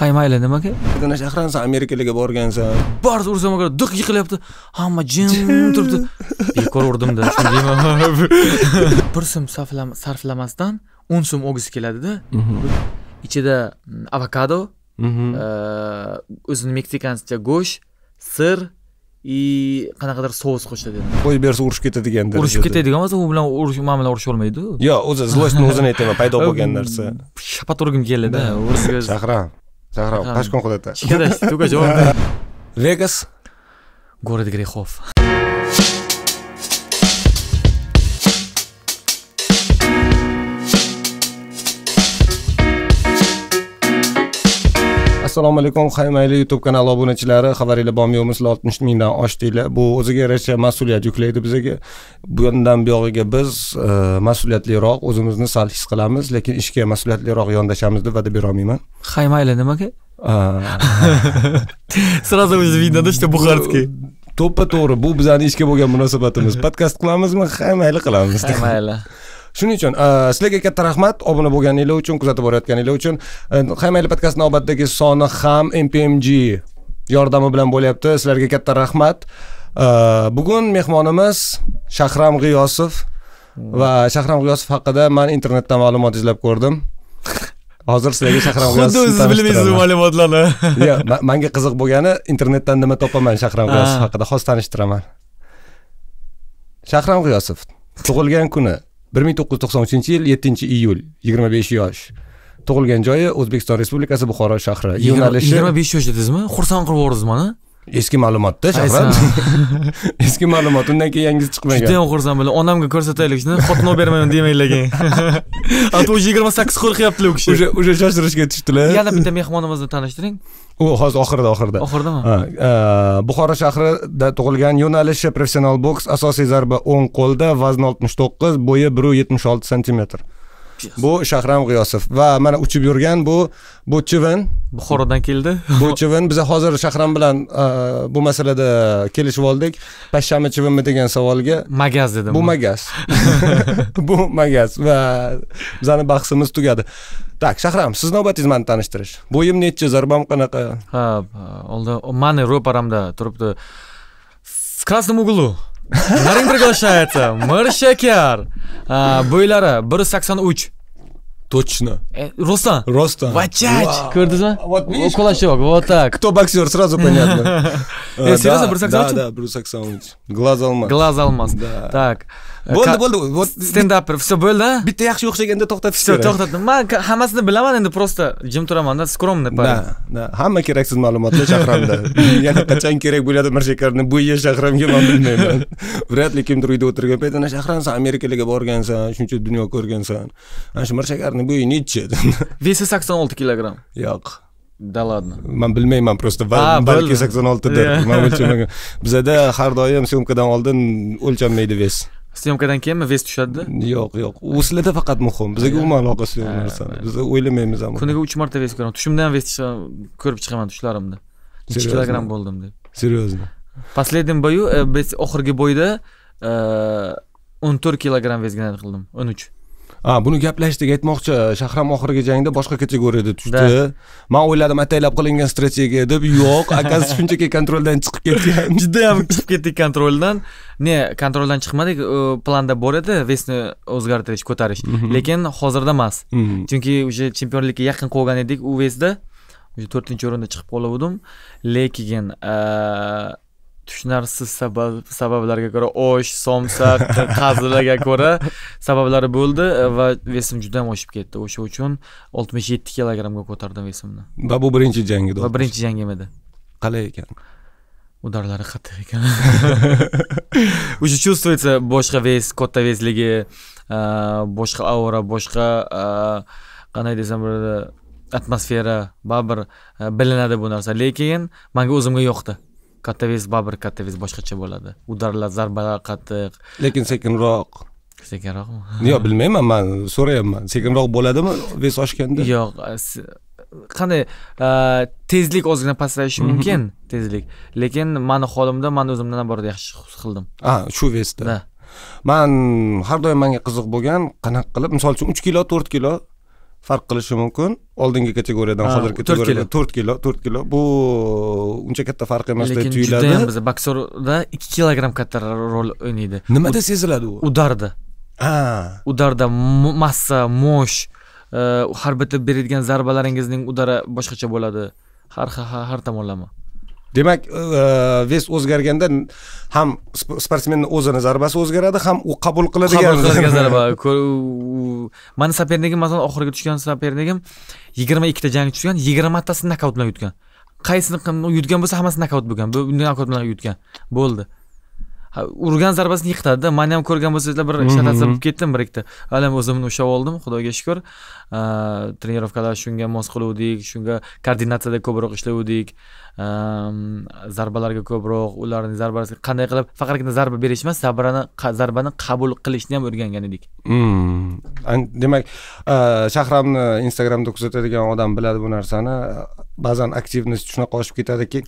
hay mayli nimaga bugun shahransan amerikalarga borgansan bars ursam agar diq yiqilyapti hamma jim turibdi bekor urdimda bir so'm sarflamasdan o'n so'm olgisi keladida mhm. ichida mm, avokado mhm. e, o'zini meksikancha go'sht sir и qanaqadir sous qo'shadi qo'yib bersa urushib ketadigan urushib ketadigan bo'lsa u bilan urush man bilan urusha olmaydi yo'q o'zi zlostni o'zini aytaman paydo bo'lgan narsa shapaturgim keladi shahram шахрам qashqon худата чья да тука javob berasiz vegas город грехов assalomu alaykum haymayli youtube kanali obunachilari xabaringlar bormi yo'qmi sizlar oltmish mingdan oshdinglar bu o'ziga yarasha mas'uliyat yuklaydi bizaga bundan buyog'iga biz e, mas'uliyatliroq o'zimizni sal his qilamiz lekin ishga mas'uliyatliroq yondashamiz deb va'da berolmayman haymayli nimaga сразу видно да что бухарский to'ppa to'g'ri bu bizani ishga bo'lgan munosabatimiz podkast qilamizmi mayli qilamiz mayli shuning uchun e, sizlarga katta rahmat obuna bo'lganinglar uchun kuzatib borayotganinglar uchun e, haymayli podkast navbatdagi soni ham mpmg yordami bilan bo'lyapti sizlarga katta rahmat e, bugun mehmonimiz shahram g'iyosov va shahram g'iyosov haqida man internetdan ma'lumot izlab ko'rdim hozir sizlarga shahram g'iyosov xuddi o'zingiz bilmaysiz bu ma'lumotlarni yo'q manga qiziq bo'lgani internetdan nima topaman shahram g'iyosov haqida hozir tanishtiraman shahram g'iyosov tug'ilgan kuni bir ming to'qqiz yuz to'qson uchinchi yil yettinchi iyul yigirma besh yosh tug'ilgan joyi o'zbekiston respublikasi buxoro shahri yo'nalishi yigirma besh yosh dedingizmi xursand qilib yubordingiz mani eski ma'lumotda shahram eski ma'lumot undan keyin yangisi chiqmagan judayam xursand bo'ldim onamga ko'rsataylik shuni xotini olib bermayman demanglar keyin a то уже yigirma sakkiz qo'rqyaptilar u kishi уже уже shoshirishga tushdilar yana bitta mehmonimizni tanishtiring u hozir oxirida oxirida oxiridami e, buxoro shahrida tug'ilgan yo'nalishi professional boks asosiy zarba o'ng qo'lda vazni oltmish to'qqiz bo'yi bir yetmish olti santimetr bu shahram g'iyosov va mana uchib yurgan bu bu chivin buxorodan keldi bu chivin biza hozir shahram bilan uh, bu masalada kelishib oldik pashshami chivinmi degan savolga magaz dedim bu magaz bu magaz va bizani bahsimiz tugadi так shahram sizni navbatingiz mani tanishtirish bo'yim nechi zarbam qanaqa ha oldin mani ro'paramda turibdi в красном углу Ularning приглашается. Mirshakar. Bo'ylari 183. Точно. Э, Ростан. Ростан. Вачач. Көрдіңіз а, Вот видишь. Кулачок, вот так. Кто боксер, сразу понятно. А, э, серьезно, Брусак Саунович? Да, да, Брусак Саунович. Глаз алмаз. Глаз алмаз. Да. Так. bo'ldi bo'ldi stend все bo'ldi bitta yaxshi o'xshaganda to'xtatish kerak to'xtatdim man hammasini bilaman endi просто jim turamanda скромный да да hamma keraksiz ma'lumotlar shahramda yana qachon kerak bo'ladi mirshakarni bu yer shahramga man bilmayman вряд ли kimdir uyda o'tirgan payt ana shahram san amerikalarga borgansan shuncha dunyo ko'rgansan ana shu mirshakarni bo'yi nechi vesi sakson olti kilogramm yo'q да ладно man bilmayman просто balki sakson oltidir man o'lchamagan bizada har doim syomkadan oldin o'lchanmaydi vес syomkadan keyinmi vest tushadida yo'q yo'q u sizlarda faqat muhim bizaga umuman aloqasi yo'q narsani biz o'ylamaymiz ham kuniga uch marta vest ko'raman tushimda ham vest ko'rib chiqaman tushlarimda necha kilogramm bo'ldim deb серьезно последнем бою biz э, oxirgi boyda э, o'n to'rt kilogramm vezginalik qildim o'n uch ha buni gaplashdik aytmoqchi shahram oxirgi jangda boshqa kategoriyada tushdi man o'yladim ataylab qilingan strategiya deb yo'q оказывается shunchaki kontroldan chiqib ketgan judayam chiqib ketdik kontroldan не kontroldan chiqmadik planda bor edi vestni o'zgartirish ko'tarish mhm. lekin hozirda emas mhm. chunki уже chempionlikka yaqin qolgan edik u vestda уже to'rtinchi o'rinda chiqib qolgandim lekin tushunarsiz sabablarga ko'ra osh somsa qazilaga ko'ra sabablari bo'ldi e, va vesim juda ham oshib ketdi o'sha uchun oltmish yetti kilogrammga ko'tardim vesimni va bu birinchi edi va birinchi jangim edi qalay ekan udarlari qattiq ekan уже чувствуется boshqa ves katta vesligi e, boshqa aura boshqa e, qanday desam bo'ladi atmosfera baribir bilinadi bu narsa lekin manga o'zimga yoqdi kataves baribir kataves boshqacha bo'ladi udarlar zarbalar qattiq lekin sekinroq sekinroqmi yo'q bilmayman man so'rayapman sekinroq bo'ladimi vес oshganda yo'q qanday tezlik ozgina pasayishi mhm. mumkin tezlik lekin mani holimda man o'zimni наоборот yaxshi his qildim a ah, shu vesda man har doim menga qiziq bo'lgan qanaqa qilib misol uchun uch kilo to'rt kilo farq qilishi mumkin oldingi kategoriyadan hozirgi kategoriyaga to'rt kilo to'rt kilo bu uncha katta farq emas deb tuyuladi lekin biza boksorda ikki kilogramm kattaroq rol o'ynaydi nimada seziladi u udarda ha udarda massa mosh e, har bitta beradigan zarbalaringizning udari boshqacha bo'ladi har har har tomonlama demak e, vest o'zgarganda ham sportsmenni o'zini zarbasi o'zgaradi ham u qabul qiladigan qabul qiladigan zarba mani sapernigim masalan oxiriga tushgan sapernigim yigirma ikkita jang tushgan yigirmatasini nokaut bilan yutgan qaysini yutgan bo'lsa hammasi nokaut bo'lgan nokaut bilan yutgan bo'ldi urgan zarbasini yiqitadida man ham ko'rgan bo'lsangizlar bir ishlatasi mhm. bo'lib ketdim bir ikkita hali ham o'zimni ushlab oldim xudoga shukur trenirovkalar shunga mos qiluvdik shunga koordinatsiyada ko'proq ishlavdik zarbalarga ko'proq ularni zarbasi qanday qilib faqatgina zarba berish emas zarbani zarbani qabul qilishni ham o'rgangan edik hmm. demak shahramni instagramda kuzatadigan odam biladi bu narsani ba'zan aktivnost shunaqa oshib ketadiki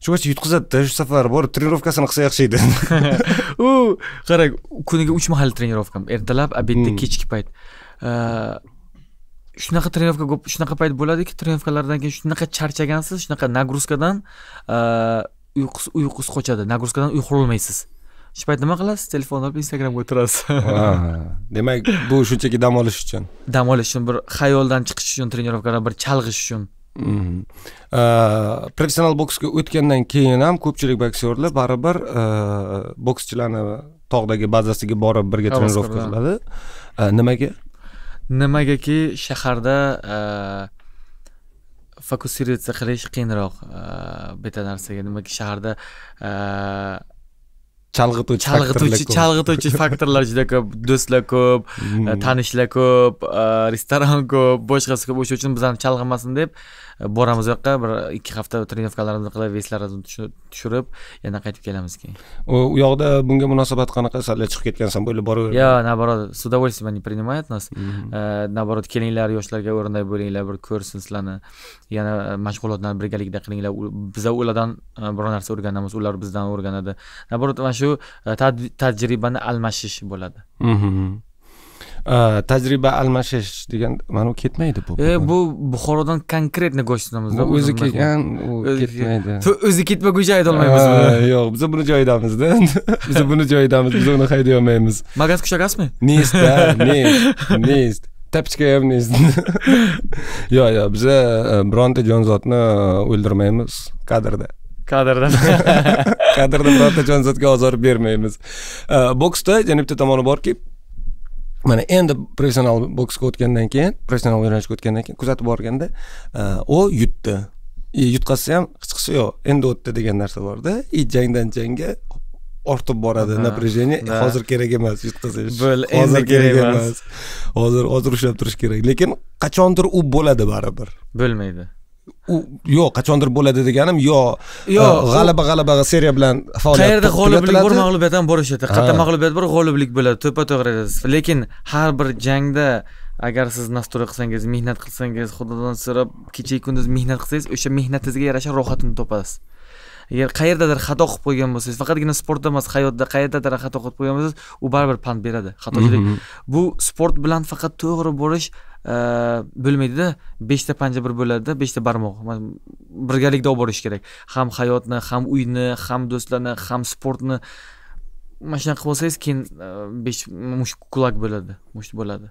shu yutqazadida даже safar borib trenirovkasini qilsa yaxshi edi u qarang kuniga uch mahal trenirovkam ertalab обедda hmm. kechki payt shunaqa trenirovka ko'p shunaqa payt bo'ladiki trenirovkalardan keyin shunaqa charchagansiz shunaqa nagruzkadan uyqusi uyqusi qochadi nagruzkadan uxlolmaysiz shu payt nima qilasiz telefonni olib instagramga o'tirasiz demak bu shunchaki dam olish uchun dam olish uchun bir xayoldan chiqish uchun trenirovkadan bir chalg'ish uchun professional boksga o'tgandan keyin ham ko'pchilik boksyorlar baribir bokschilarni tog'dagi bazasiga borib birga trenirovka qiladi nimaga nimagaki shaharda fokusироваться qilish qiyinroq bitta narsaga nimaki shaharda chalg'ituvchi chalg'ituvchi chalg'ituvchi faktorlar juda ko'p do'stlar ko'p tanishlar ko'p restoran ko'p boshqasi ko'p o'sha uchun bizani chalg'imasin deb boramiz u yoqqa bir ikki hafta trenirovkalarimizni qilib veslarimizni tushirib yana qaytib kelamiz keyin u yoqda bunga munosabat qanaqa salla chiqib ketgansan bo'ldi boraver yo'q наоборот с удовольствием они принимают нас наоборот kelinglar yoshlarga o'rinday bo'linglar bir ko'rsin sizlarni yana mashg'ulotlarni birgalikda qilinglar biza ulardan biror narsa o'rganamiz ular bizdan o'rganadi наоборот mana shu tajribani almashish bo'ladi tajriba almashish degan mana u ketmaydi bu bu buxorodan konkretно go'shtimizda o'zi kelgan u ketmaydi o'zi ketmaguncha aytolmaymiz yo'q biz buni joyidamizda biz buni joyidamiz biz uni haydayolmaymiz magaz kushagasmi nesta nest nest tapichka ham nest yo'q yo'q biza bironta jonzotni o'ldirmaymiz kadrda kadrda kadrda bironta jonzotga ozor bermaymiz boksda yana bitta tomoni borki mana endi professional boksga o'tgandan keyin professional o'ynashga o'tgandan keyin kuzatib borganda e, u yutdi e, yutqazsa ham hech qisi yo'q endi o'tdi degan narsa borda и e, jangdan jangga ortib boradi напряжение hozir kerak emas yutqazish hozir kerak emas hozir hozir ushlab turish kerak lekin qachondir u bo'ladi baribir bo'lmaydi yo'q qachondir bo'ladi deganim yo yo'q e, g'alaba g'alaba seriya bilan faoliyat qayerda g'oliblik bor mag'lubiyat ham bor o'sha yerda qayerda mag'lubiyat bor g'oliblik bo'ladi to'ppa to'g'ri lekin har bir jangda agar siz настрой qilsangiz mehnat qilsangiz xudodan so'rab kechayu kunduz mehnat qilsangiz o'sha mehnatingizga yarasha rohatini topasiz agar qayerdadir xato qilib qo'ygan bo'lsangiz faqatgina sportda emas hayotda qayerdadir xato qilib qo'ygan bo'lsangiz u baribir pand beradi xatochilik mm-hmm. bu sport bilan faqat to'g'ri bo'lish Э, bo'lmaydida beshta panja bir bo'ladida beshta barmoq birgalikda olib borish kerak ham hayotni ham uyni ham do'stlarni ham sportni mana shunaqa qilib olsangiz keyin e, besh mushk kulak bo'ladi musht bo'ladi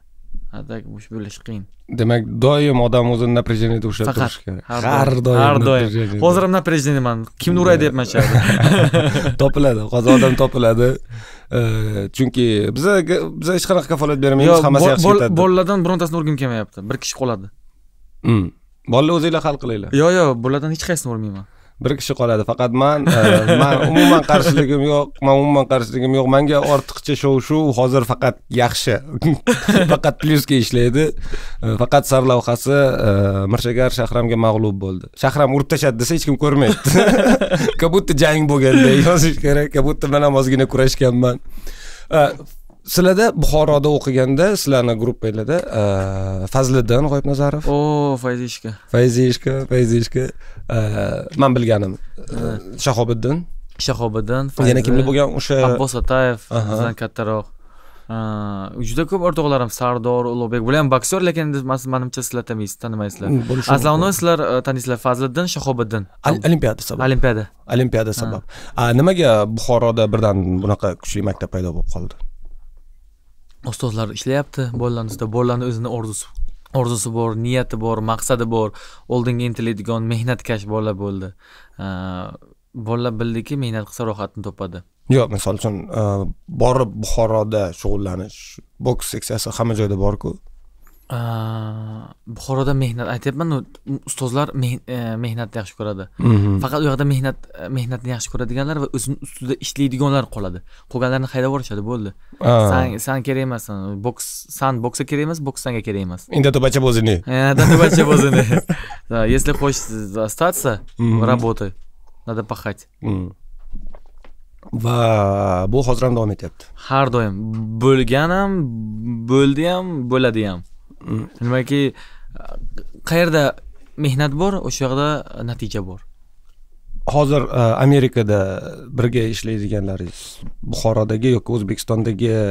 а так мush bo'lish qiyin demak doim odam o'zini напряжениеda ushlab turishi kerak har doim har doim hozir ham напряженияman kimni uray deyapman shu yerda topiladi hozir odam topiladi chunki biza biza hech qanaqa kafolat bermaymiz hammasi yaxshi ketadi bolalardan birontasini o'rgim kelmayapti bir kishi qoladi bolalar o'zinglar hal qilinglar yo'q yo'q bolalardan hech qaysini o'rmayman bir kishi qoladi faqat man e, man umuman qarshiligim yo'q man umuman qarshiligim yo'q manga ortiqcha shov shuv hozir faqat yaxshi faqat plyusga ishlaydi e, faqat sarlavhasi e, mirshagar shahramga mag'lub bo'ldi shahram urib tashladi desa hech kim ko'rmaydi как будто jang bo'lganda yozish kerak как будто man ham ozgina kurashganman sizlarda buxoroda o'qiganda sizlarni gruppanglarda e, fazliddin g'oyibnazarov o fayzishka fayzishka fayzishka e, man bilganim e, shahobiddin shahobiddin yana kimlar bo'lgan o'sha abbos atayev bizdan kattaroq juda ko'p o'rtoqlarim sardor ulug'bek bular ham boksyor lekin manimcha sizlar tanimaysiz tanimaysizlar основной hmm, sizlar taniysizlar fazliddin shahobiddin olimpiada sabab olimpiada olimpiada sabab nimaga buxoroda birdan bunaqa kuchli maktab paydo bo'lib qoldi ustozlar ishlayapti ustida bolalarni o'zini orzusi orzusi bor niyati bor maqsadi bor oldinga intiladigan mehnatkash bola bo'ldi bolalar bildiki mehnat qilsa rohatini topadi yo'q misol uchun e, borib buxoroda shug'ullanish boks seksiyasi hamma joyda borku buxoroda mehnat aytyapmanu ustozlar e, mehnatni yaxshi ko'radi mhm. faqat u yoqda mehnat e, mehnatni yaxshi ko'radiganlar va o'zini ustida ishlaydiganlar qoladi qolganlarni haydab yuborishadi bo'ldi san san kerak emassan boks san boksga kerak emas boks sanga kerak emas да ты бача бозини да ты бача если хочешь остаться mhm. работай надо пахать mhm. va bu hozir ham davom etyapti har doim bo'lgan ham bo'ldi ham bo'ladi ham nimaki qayerda mehnat bor o'sha yoqda natija bor hozir e, amerikada birga ishlaydiganlaringiz buxorodagi yoki o'zbekistondagi e,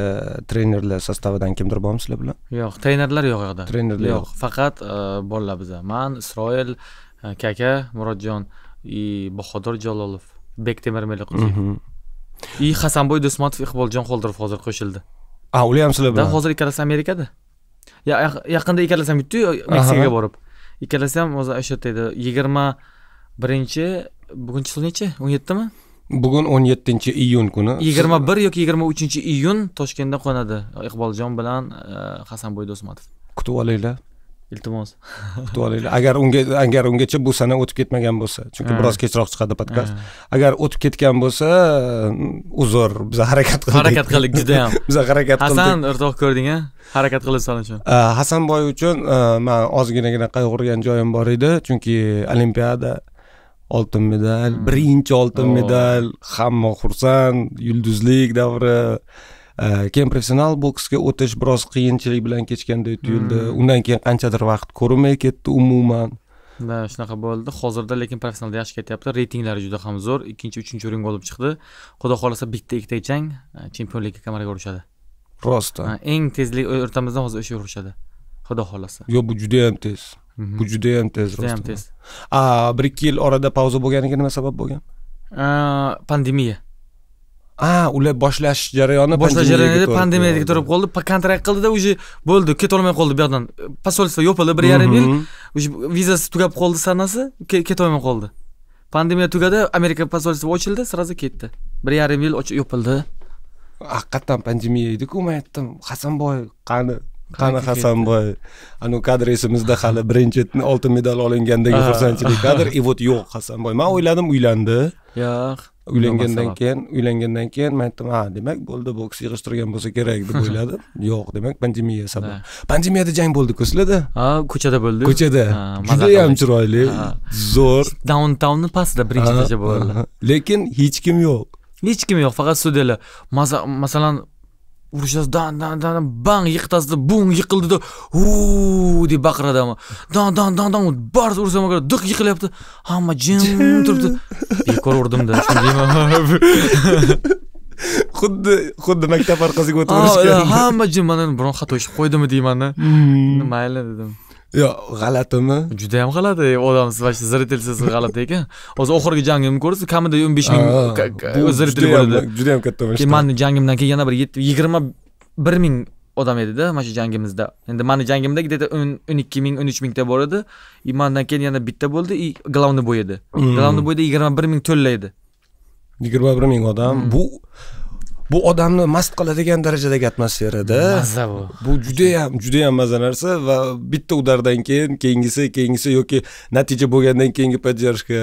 trenerlar sostavidan kimdir bormi sizlar bilan yo'q trenerlar yo'q u yoqda trenerlar yo'q faqat e, bolalar biza man isroil kaka murodjon и bahodir jalolov bek temir meliqo'ziyev mhm. и hasanboy do'smatov iqboljon qoldirov hozir qo'shildi a ular ham sizlar bilan hozir ikkalasi amerikada yaqinda ikkalasi ham meksikaga borib ikkalasi ham o'zi o'sha yerda edi yigirma birinchi bugun число nechi o'n yettimi bugun o'n yettinchi iyun kuni yigirma bir yoki yigirma uchinchi iyun toshkentda qo'nadi iqboljon bilan e, hasanboy do'smatov kutib olinglar iltimos kutib olinglar agar unga agar ungacha bu sana o'tib ketmagan bo'lsa chunki biroz kechroq chiqadi podkast agar o'tib ketgan bo'lsa uzr biz harakat qildik harakat qildik ham biz harakat qildik hasan o'rtoq ko'rding a harakat qildi san uchun hasanboy uchun e, man ozginagina qayg'urgan joyim bor edi chunki olimpiada oltin medal hmm. birinchi oltin oh. medal hamma xursand yulduzlik davri Э, keyin professional boksga o'tish biroz qiyinchilik bilan kechganday tuyuldi hmm. undan keyin qanchadir vaqt ko'rinmay ketdi umuman да shunaqa bo'ldi hozirda lekin professionalda yaxshi ketyapti reytinglari juda ham zo'r ikkinchi uchinchi o'ringa olib chiqdi xudo xohlasa bitta ikkita jang e, chempionlikka kamarga urishadi rosta eng tezlik o'rtamizdan hozir o'sha urishadi xudo xohlasa yo'q bu judayam tez mhm. bu judayam tez judayam tez bir ikki yil orada pauza bo'lganiga nima sabab bo'lgan e, pandemiya a ular boshlash jarayoni boshlash jarayonida pandemiyaga to'g'ri qoldi kontrakt qildida уже bo'ldi ketolmay qoldi bu yoqdan посольство yopildi bir yarim yil mhm. уже vizasi tugab qoldi sanasi ketolmay qoldi pandemiya tugadi amerika посольство ochildi сразу ketdi bir yarim yil yopildi haqiqatdan pandemiya ediku man aytdim hasanboy qani qani hasanboy anavi kadr esimizda hali birinchi oltin medal olingandagi ah. xursandchilik kadr и вот yo'q hasanboy man o'yladim uylandi yo'q uylangandan keyin uylangandan keyin man aytdim ha demak bo'ldi boks yig'ishtirgan bo'lsa kerak deb o'yladim yo'q demak pandemiya sabab pandemiyada jang bo'ldiku sizlarda ha ko'chada bo'ldi ko'chada judayam chiroyli zo'r dauntaunni pastida birinchi daraja bo'ldi lekin hech kim yo'q hech kim yo'q faqat sudyalar masalan urishasiz dan dan dan bang yiqitasizda bung yiqildida u deb baqiradi hamma dan dan dan dan barcha ursam agar diq yiqilyapti hamma jim turibdi bekor urdimda shuni deyman xuddi xuddi maktab orqasiga o'tib hamma jim mana biron xato ishib qo'ydimi deymanda hmm. mayli dedim yo'q g'alatimi juda yam g'alati odam вообще зрительсiz g'alati ekan hozir oxirgi jangimni ko'rdingiz kamida o'n besh ming зритель bo'ladi juda yam katta keyin mani jangimdan keyin yana bir yigirma bir ming odam edida mana shu jangimizda endi mani jangimda где то o'n ikki ming o'n uch mingta bor edi и mandan keyin yana bitta bo'ldi и главный бой edi главный bo'yda yigirma bir ming edi yigirma bir ming odam bu bu odamni mast qiladigan darajadagi atmosferada maza bu bu judayam judayam maza narsa va bitta udardan keyin keyingisi keyingisi yoki natija bo'lgandan keyingi поддержка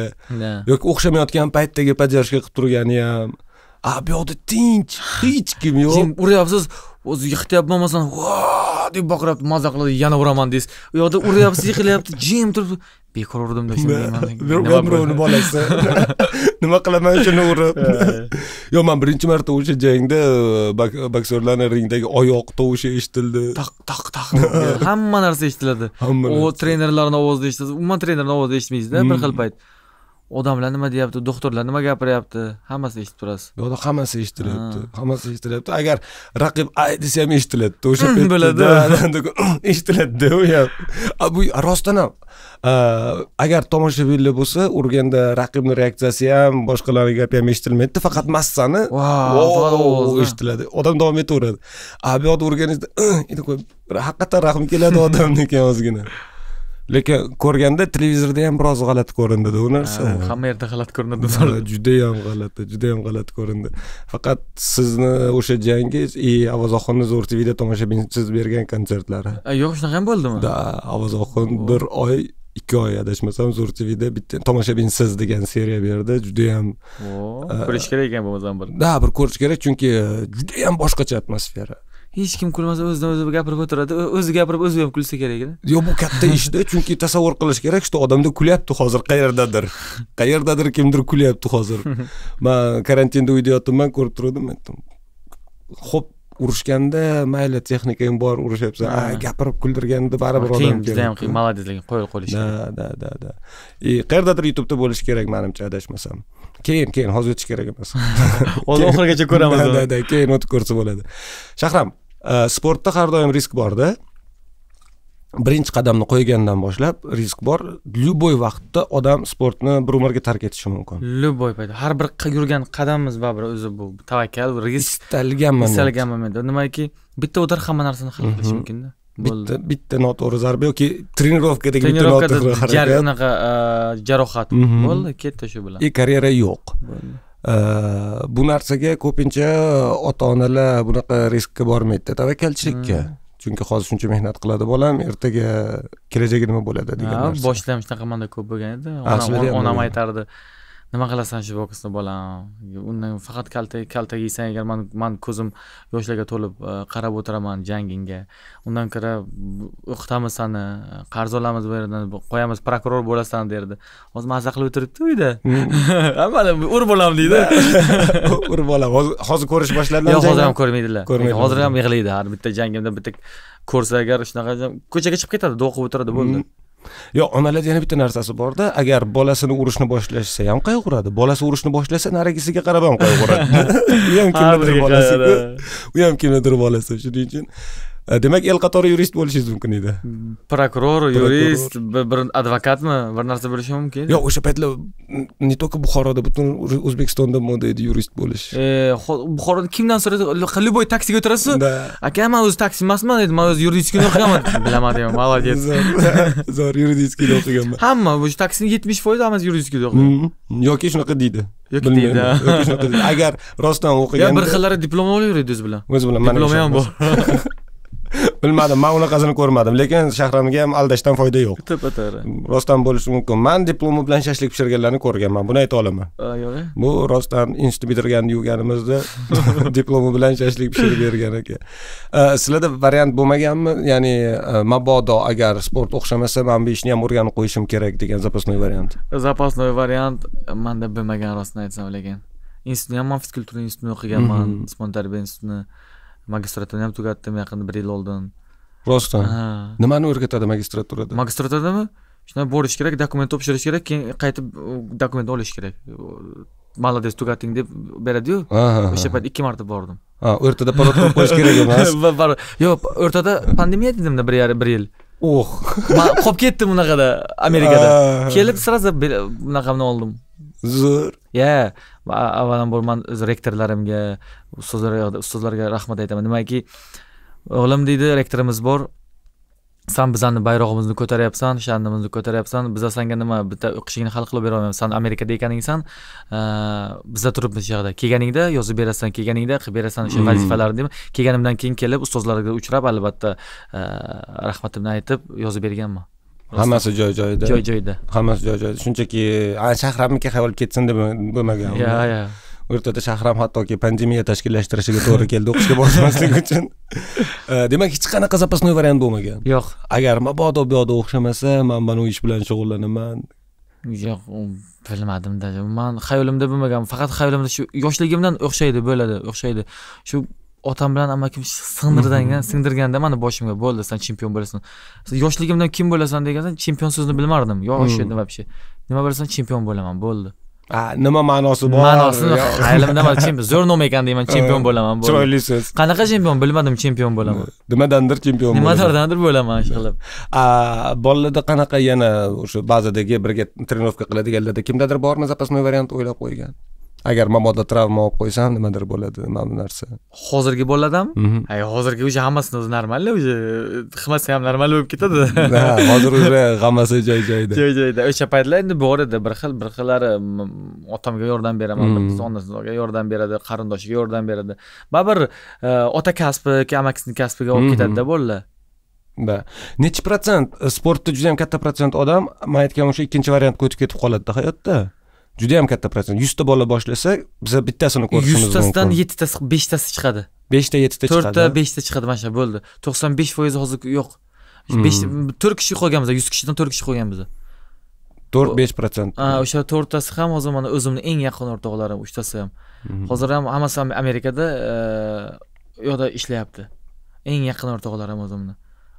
yoki o'xshamayotgan paytdagi поддержка qilib turgani ham a bu yoqda tinch hech kim yo'q uryapsiz o'zi yiqityapman masalan deb baqiryapti maza qiladi yana uraman deysiz u yoqda uryapsiz yiqilyapti jim turib bekor urdim desam birovni bolasi nima qilaman shuni urib yo'q man birinchi marta o'sha jangda uh, boksyorlarni ringdagi oyoq tovushi eshitildi taq taq taq hamma narsa eshitiladi hamma trenerlarni ovozini eshitasiz umuman trenerni ovozini eshitmaysizda bir xil payt odamlar nima deyapti doktorlar nima gapiryapti hammasi eshitib turasiz yo'q hammasi eshitilyapti hammasi eshitilyapti agar raqib ay desa ham eshitiladida o'sha bo'ladi eshitiladida u ham bu rostdan ham agar tomoshabinlar bo'lsa urganda raqibni reaksiyasi ham boshqalarni gapi ham eshitilmaydida faqat massani eshitiladi odam davom etaveradi a bu yoqda urganingizda haqiqatdan rahmi keladi odamniki ozgina lekin ko'rganda televizorda ham biroz g'alati ko'rindida u narsa hamma yerda g'alati ko'rinadi judayam g'alati judayam g'alati ko'rindi faqat sizni o'sha jangiz и avaz zo'r tvda tomoshabinsiz bergan konsertlari yo'q shunaqa ham bo'ldimi да avaz bir oy ikki oy adashmasam zo'r tvda bitta tomoshabinsiz degan seriya berdi judayam ko'rish kerak ekan bo'lmasam bir да bir ko'rish kerak chunki e, judayam boshqacha atmosfera hech kim kulmasa o'zidan o'zi gapirib o'tiradi o'zi gapirib o'zi ham kulsa kerakda yo'q bu katta ishda chunki tasavvur qilish kerak что odamda kulyapti hozir qayerdadir qayerdadir kimdir kulyapti hozir man karantinda uyda yotibman ko'rib turuvdim aytdim ho'p urushganda mayli texnikang bor urushyapsan a gapirib kuldirganda baribir odam bizda ham qiyin молодец lekin qo'yib qo'yish kerak да да да и qayerdadir youtubeda bo'lishi kerak manimcha adashmasam keyin keyin hozir o'tish kerak emas hozir oxirigacha ko'ramiz да да keyin o'tib ko'rsa bo'ladi shahram sportda har doim risk borda birinchi qadamni qo'ygandan boshlab risk bor любой vaqtda odam sportni bir umrga tark etishi mumkin любой payt har bir yurgan qadamimiz baribir o'zi bu tavakkal risk istalgan moment istalgan moment nimaki bitta udar hamma narsani hal qilish mumkinda bitta bitta noto'g'ri zarba yoki trenirovkadagi bitta noto'g'ri harakat unaqa jarohat bo'ldi ketdi shu bilan и karyera yo'q bo'ldi bu narsaga ko'pincha ota onalar bunaqa riskka bormaydida tavakkalchilikka chunki hozir shuncha mehnat qiladi bolam ertaga kelajagi nima bo'ladi degan narsa boshida ham shunaqa manda ko'p bo'lgan edi onam aytardi nima qilasan bokisni bolam uni faqat kalta kalta yeysan agar man man ko'zim yoshlarga to'lib e, qarab o'tiraman jangingga undan ko'ra o'qitamiz sani qarz olamiz bu yerdan qo'yamiz prokuror bo'lasan derdi hozir maza qilib o'tiribdi uyda mm. hammani urib bolam deydi urib olaman hozir ko'rish boshladilar yo'q hozir ham ko'rmaydilar ko'rmaydi hozir ham yig'laydi har bitta jangimda bitta ko'rsa agar shunaqa ko'chaga chiqib ketadi qilib o'tiradi bo'ldi mm. yo'q onalarda yana bitta narsasi borda agar bolasini urishni boshlashsa ham qayg'uradi bolasi urishni boshlasa narigisiga qarab ham qayg'uradi u ham kimnidir bolasiku u ham kimnidir bolasi shuning uchun demak el qatori yurist bo'lishingiz mumkin edi prokuror yurist bir advokatmi bir narsa bo'lishi mumkin yo'q o'sha paytlar не только buxoroda butun o'zbekistonda moda edi yurist bo'lish buxoroda kimdan so'rasa любой taksiga o'tirasiz aka man o'zi taksi emasman dedi man o'zi yuridическийni o'qiganman bilaman молодец zo'r yuridическийni o'qiganman hamma o'sha taksini yetmish foizi hammasi yuridическийda o'qigan yoki shunaqa deydi yoki deydi agar rostdan o'qigan bir xillari diplom olaveradi o'zi bilan o'zi bilan diplom ham bor bilmadim man unaqasini ko'rmadim lekin shahramga ham aldashdan foyda yo'q tepa to'g'ri rostdan bo'lishi mumkin man diplomi bilan shashlik pishirganlarni ko'rganman buni ayta olaman bu rostdan institut bitirganda yuvganimizda diplomi bilan shashlik pishirib bergan ekan sizlarda variant bo'lmaganmi ya'ni mabodo agar sport o'xshamasa man bu ishni ham o'rganib qo'yishim kerak degan запасной variant запасной variant manda bo'lmagan rostini aytsam lekin institutni ham man fizkultura institutini o'qiganman sport tarbiya institutini magistraturani ham tugatdim yaqinda bir yil oldin rostdan nimani o'rgatadi magistraturada magistraturadami shundan borish kerak dokument topshirish kerak keyin qaytib dokument olish kerak молодец tugating deb beradiyu o'sha payt ikki marta bordim ha o'rtada parod qilib qo'yish kerak emas yo'q o'rtada pandemiya dedimda bir yarim bir yil oh qolib ketdim unaqada amerikada kelib сразу bunaqamni oldim zo'r ya avvalambor man rektorlarimga ustozlarga ustozlarga rahmat aytaman nimaki o'g'lim deydi rektorimiz bor san bizani bayrog'imizni ko'taryapsan sha'nimizni ko'taryapsan biza sanga nima bitta o'qishingni hal qilib berolmaymiz san amerikada ekaningsan biza turibmiz shu yoqda kelganingda yozib berasan kelganingda qilib berasan o'sha hmm. vazifalarni deb kelganimdan keyin kelib ustozlarga uchrab albatta rahmatimni aytib yozib berganman hammasi joy joyida joy joyida hammasi joy joyida shunchaki shahramniki olib ketsin deb bo'lmagan yo'q ya o'rtada shahram hattoki pandemiya tashkillashtirishiga to'g'ri keldi o'qishga bormaslik uchun e, demak hech qanaqa запасной variant bo'lmagan yo'q agar mabodo bu yoqda o'xshamasa man mana bu ish bilan shug'ullanaman yo'q bilmadimda man xayolimda bo'lmagan faqat xayolimda shu yoshligimdan o'xshaydi bo'ladi o'xshaydi shu otam bilan amakim singdirgan singdirganda mani boshimga bo'ldi san chempion bo'lasan yoshligimdan kim bo'lasan deganda chempion so'zini bilmardim yosh hmm. edim вообще nima bo'lasan chempion bo'laman bo'ldi nima ma'nosi bor ma'nosini hayalimda zo'r nom ekan deyman chempion bo'laman chiroyli so'z qanaqa chempion bilmadim chempion bo'laman nimadandir chempion nimadandir bo'laman ishqilib bolalarda qanaqa yana o'sha bazadagi birga trenirovka qiladiganlarda kimdadir bormi запасной variant o'ylab qo'ygan agar mabodo travma olib qo'ysam nimadir bo'ladi mana bu narsa hozirgi boladami mhm. ha hozirgi уже hammasini o'zi normalniy уже qilmasa ham normal bo'lib ketadi ha hozir уже hammasi joy joyida joy joyida o'sha paytlar endi bor edi bir xil bir xillari otamga yordam beraman bir mhm. qiz onasiga yordam beradi qarindoshiga yordam beradi baribir e, ota kasbi amakisini kasbiga olib ketadida mhm. bolalar да nechi protsent sportda juda yam katta protsent odam man aytgan o'sha ikkinchi variantga o'tib ketib qoladida hayotda juda ham katta protsent yuzta bola boshlasa biza bittasini ko'rishimiz mumkin yuztasidan yettitasi beshtasi chiqadi beshta yettita chiqadi to'rtta beshta chiqadi mana shu bo'ldi to'qson besh foizi hozir yo'q hmm. besh to'rt kishi qolgan biza yuz kishidan to'rt kishi qolgan biza to'rt besh protsent o'sha to'rttasi ham hozir mana o'zimni eng yaqin o'rtoqlarim uchtasi ham hmm. hozir ham hammasi ham amerikada e, u yoqda ishlayapti eng yaqin o'rtoqlarim o'zimni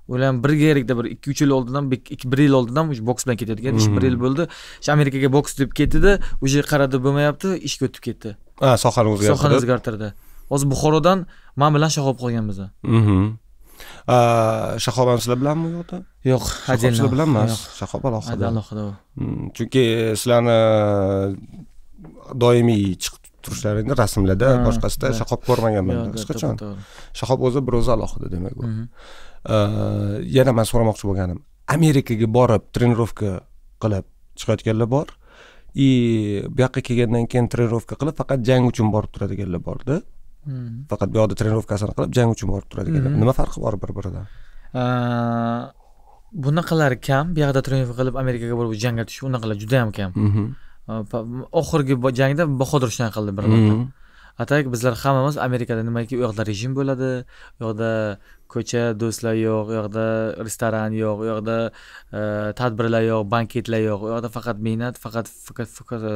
ham birga yerikda bir ikki uch yil oldidan bir yil oldidan уже boks bilan ketayotgan ish bir yil mhm. bo'ldi shu amerikaga boks deb ketdida уже qaradi bo'lmayapti ishga o'tib ketdi ha sohani o'zgartirdi sohani o'zgartirdi hozir buxorodan man bilan shahob qolgan biza mhm. shahob ham sizlar bilanmi u yoqda yo'q отдельно sizlar bilan emas shahob alohida alohida hmm, chunki sizlarni doimiy chiqib turishlaringni rasmlarda boshqasida shahob ko'rmaganman hech qachon shahob o'zi bir o'zi alohida demak bu mhm. yana man so'ramoqchi bo'lganim amerikaga borib trenirovka qilib chiqayotganlar bor и bu yoqqa kelgandan keyin trenirovka qilib faqat jang uchun borib turadiganlar borda faqat bu yoqda trenirovkasini qilib jang uchun borib turadiganlar nima farqi bor bir biridan э, bunaqalar kam bu yoqda trenirovka qilib amerikaga borib jangga tushish unaqalar juda yam kam э, oxirgi jangda bahodir shunaqa qildi bir marta a так bizlar hammamiz amerikada nimaki u yoqda rejim bo'ladi u yoqda ko'cha do'stlar yo'q u yoqda restoran yo'q u yoqda e, tadbirlar yo'q banketlar yo'q u yoqda faqat mehnat faqat faqat e,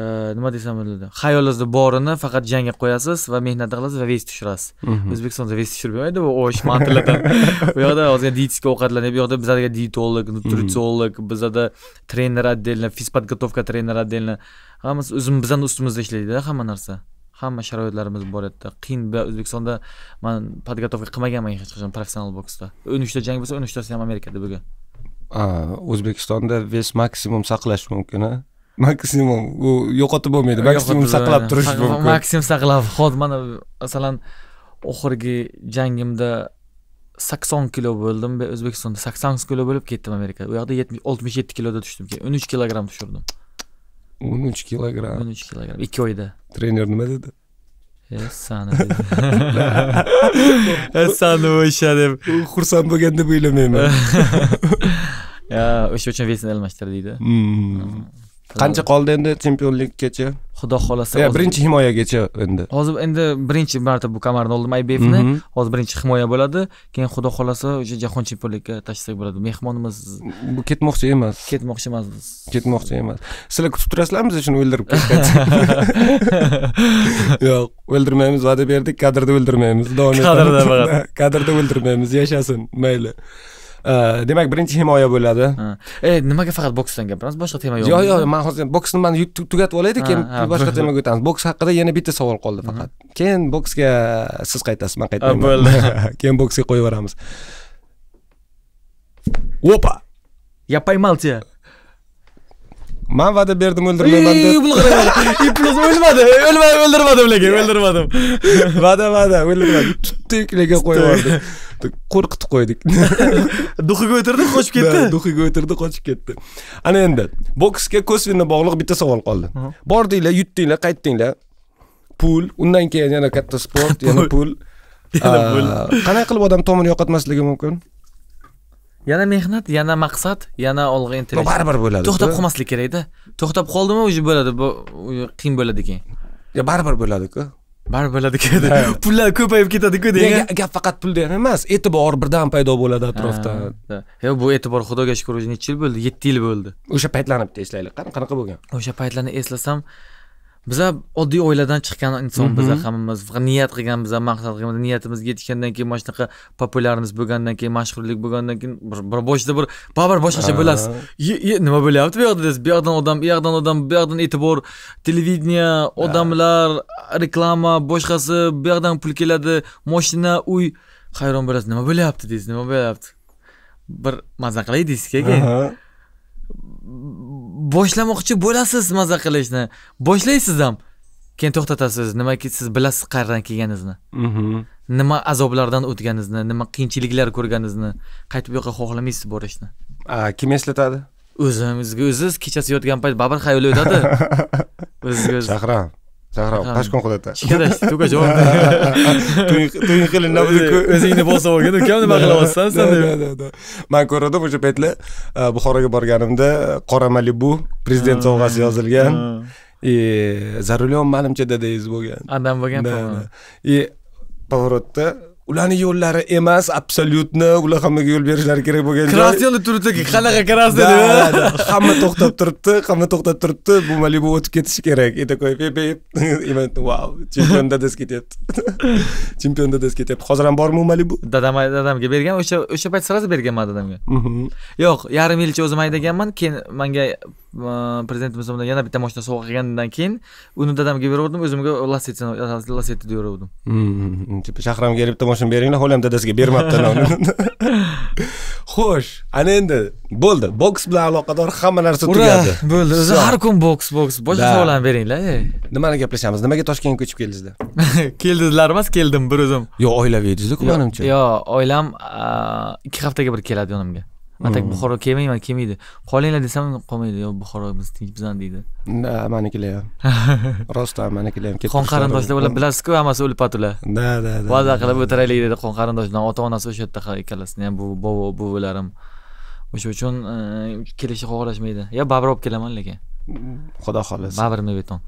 e, nima desam bo'ladi xayolingizni borini faqat jangga qo'yasiz va mehnat qilasiz va vest tushirasiz mhm. o'zbekistonda vest tushirmaydi bu osh mantilardan bu yoqda hozir dietika ovqatlanib bu yoqda bizada dietolog nutritsiolog mhm. bizada trener отдельно физподготовка trener отдельно hammasi o'zim bizani ustimizda ishlaydida hamma narsa hamma sharoitlarimiz bor edi qiyin o'zbekistonda man подготовка qilmaganman hech qachon professional boksda o'n uchta jang bo'lsa o'n uchtasi ham amerikada bo'lgan o'zbekistonda vес maksimum saqlash mumkin a maksimum u yo'qotib bo'lmaydi maksimum saqlab turish mumkin maksimum saqlab hozir mana masalan oxirgi jangimda sakson kilo bo'ldim o'zbekistonda sakson kilo bo'lib ketdim amerikada u yoqda yetmish oltmish yetti kiloda tushdim keyin o'n uch kilogramm tushirdim o'n uch kilogramm o'n uch kilogramm ikki oyda trener nima dedi sani sani o'sha deb xursand bo'lgan deb o'ylamayman o'sha uchun vesni almashtir deydi hmm. qancha qoldi endi chempionlikgacha xudo xohlasa birinchi himoyagacha endi hozir endi birinchi marta bu kamarni oldim aybefni mhm. hozir birinchi himoya bo'ladi keyin xudo xohlasa o'sha jahon chempionligiga tashlasak bo'ladi mehmonimiz bu ketmoqchi emas ketmoqchi emas ketmoqchi emas sizlar kutib turasizlarmi biz uchun o'ldirib yo'q o'ldirmaymiz va'da berdik kadrda o'ldirmaymiz davom kadrda faqat kadrda o'ldirmaymiz yashasin mayli Э, demak birinchi himoya bo'ladi e nimaga faqat boksdan gapiramiz boshqa tema yo'q yo'q yo'q man hozir boksni mana tugatib olaylik keyin boshqa temaga o'tamiz boks haqida yana bitta savol qoldi faqat keyin boksga siz qaytasiz man qaytmayman bo'ldi keyin boksga qo'yib yuboramiz opa я поймал тебя man va'da berdim o'ldirmayman deb и плюс o'lmadi o'lmay o'ldirmadim lekin o'ldirmadim va'da va'da o'ldirmadim tutdik lekin qo'yib yubordi qo'rqitib qo'ydik duxiga o'tirdi qochib ketdi duxiga o'tirdi qochib ketdi ana endi boksga kosvinno bog'liq bitta savol qoldi bordinglar yutdinglar qaytdinglar pul undan keyin yana katta sport yana pul qanday qilib odam tomini yo'qotmasligi mumkin yana mehnat yana maqsad yana olg'a intilish baribir bo'ladi to'xtab qolmaslik kerakda to'xtab qoldimi уже bo'ladi qiyin bo'ladi keyin yo baribir bo'ladiku baribir bo'ladiku pullar ko'payib ketadiku degan gap faqat pulda ham emas e'tibor birdan paydo bo'ladi atrofda yo bu e'tibor xudoga shukur уже necha yil bo'ldi yetti yil bo'ldi o'sha paytlarni bitta eslaylik qani qanaqa bo'lgan o'sha paytlarni eslasam biza oddiy oiladan chiqqan inson biza mhm. hammamiz niyat qilgan biza maqsad qilganmiz niyatimizga yetishgandan keyin mana shunaqa popularnost bo'lgandan keyin mashhurlik bo'lgandan keyin bir boshida bir baribir boshqacha bo'lasiz nima bo'lyapti bu yoqda desiz bu yoqdan odam bu yoqdan odam bu yoqdan e'tibor televideniya odamlar reklama boshqasi bu yoqdan pul keladi moshina uy hayron bo'lasiz nima bo'lyapti deysiz nima bo'lyapti bir maza qilay deysiz keyin boshlamoqchi bo'lasiz maza qilishni boshlaysiz ham keyin to'xtatasiz nimaki siz bilasiz qayerdan kelganingizni mhm. nima azoblardan o'tganingizni nima qiyinchiliklar ko'rganingizni qaytib u yoqqa xohlamaysiz borishni kim eslatadi o'zimizga o'ziz kechasi yotgan payt baribir xayol o'tadi o'zizga o'zi shahram ташкон шақырамын қашқон құдайта жарайды түгел жауабы тыйын қиын өзіңде болса болған үкемді бақыла бастасың деп мен көрдім уже петле бұхараға барғанымда қара малибу президент соғасы жазылған и за рулем менімше дедеңіз болған адам болған и поворотта ularni yo'llari emas absolyutni ular hammaga yo'l berishlari kerak bo'lgan joy turibdi turibdiki qanaqa deb hamma to'xtab turibdi hamma to'xtab turibdi bu malibu o'tib ketishi kerak и такой vau chempionda dez ketyapti chempion dez ketyapti hozir ham bormi malibu dadam dadamga bergan o'sha o'sha payt сразу berganman dadamga yo'q yarim yilcha o'zim haydaganman keyin manga prezidentimiz tomonidan yana bitta moshina sovg'a qilgandan keyin uni dadamga beraverdim o'zimga lasetti lasettida yuraverdim shahram kelib bitta boshim beringlar holam dadasiga bermabdi xo'sh ana endi bo'ldi boks bilan aloqador hamma narsa tugadi bo'ldi o'zi har kun boks boks boshqa savollarni beringlar nimani gaplashamiz nimaga toshkentga ko'chib keldingizlar keldilar emas keldim bir o'zim yo oilaviy edingizda ku manimcha yo'q oilam ikki haftaga bir keladi yonimga man tek hmm. buxoro kelmayman kelmaydi qolinglar desam qolmaydi yo buxoro biz deydi да manikilar ham rostdan manikilar ham qon qarindoshlar ular bilasizku hammasi ulpat ular да да да vaza qilib o'tiraylik dedi qon qarindoshlar ota onasi o'sha yerda ikkalasini ham bobo buvilarim o'sha uchun kelishni xohlashmaydi yo babir olib kelaman lekin xudo xohlasa babir beton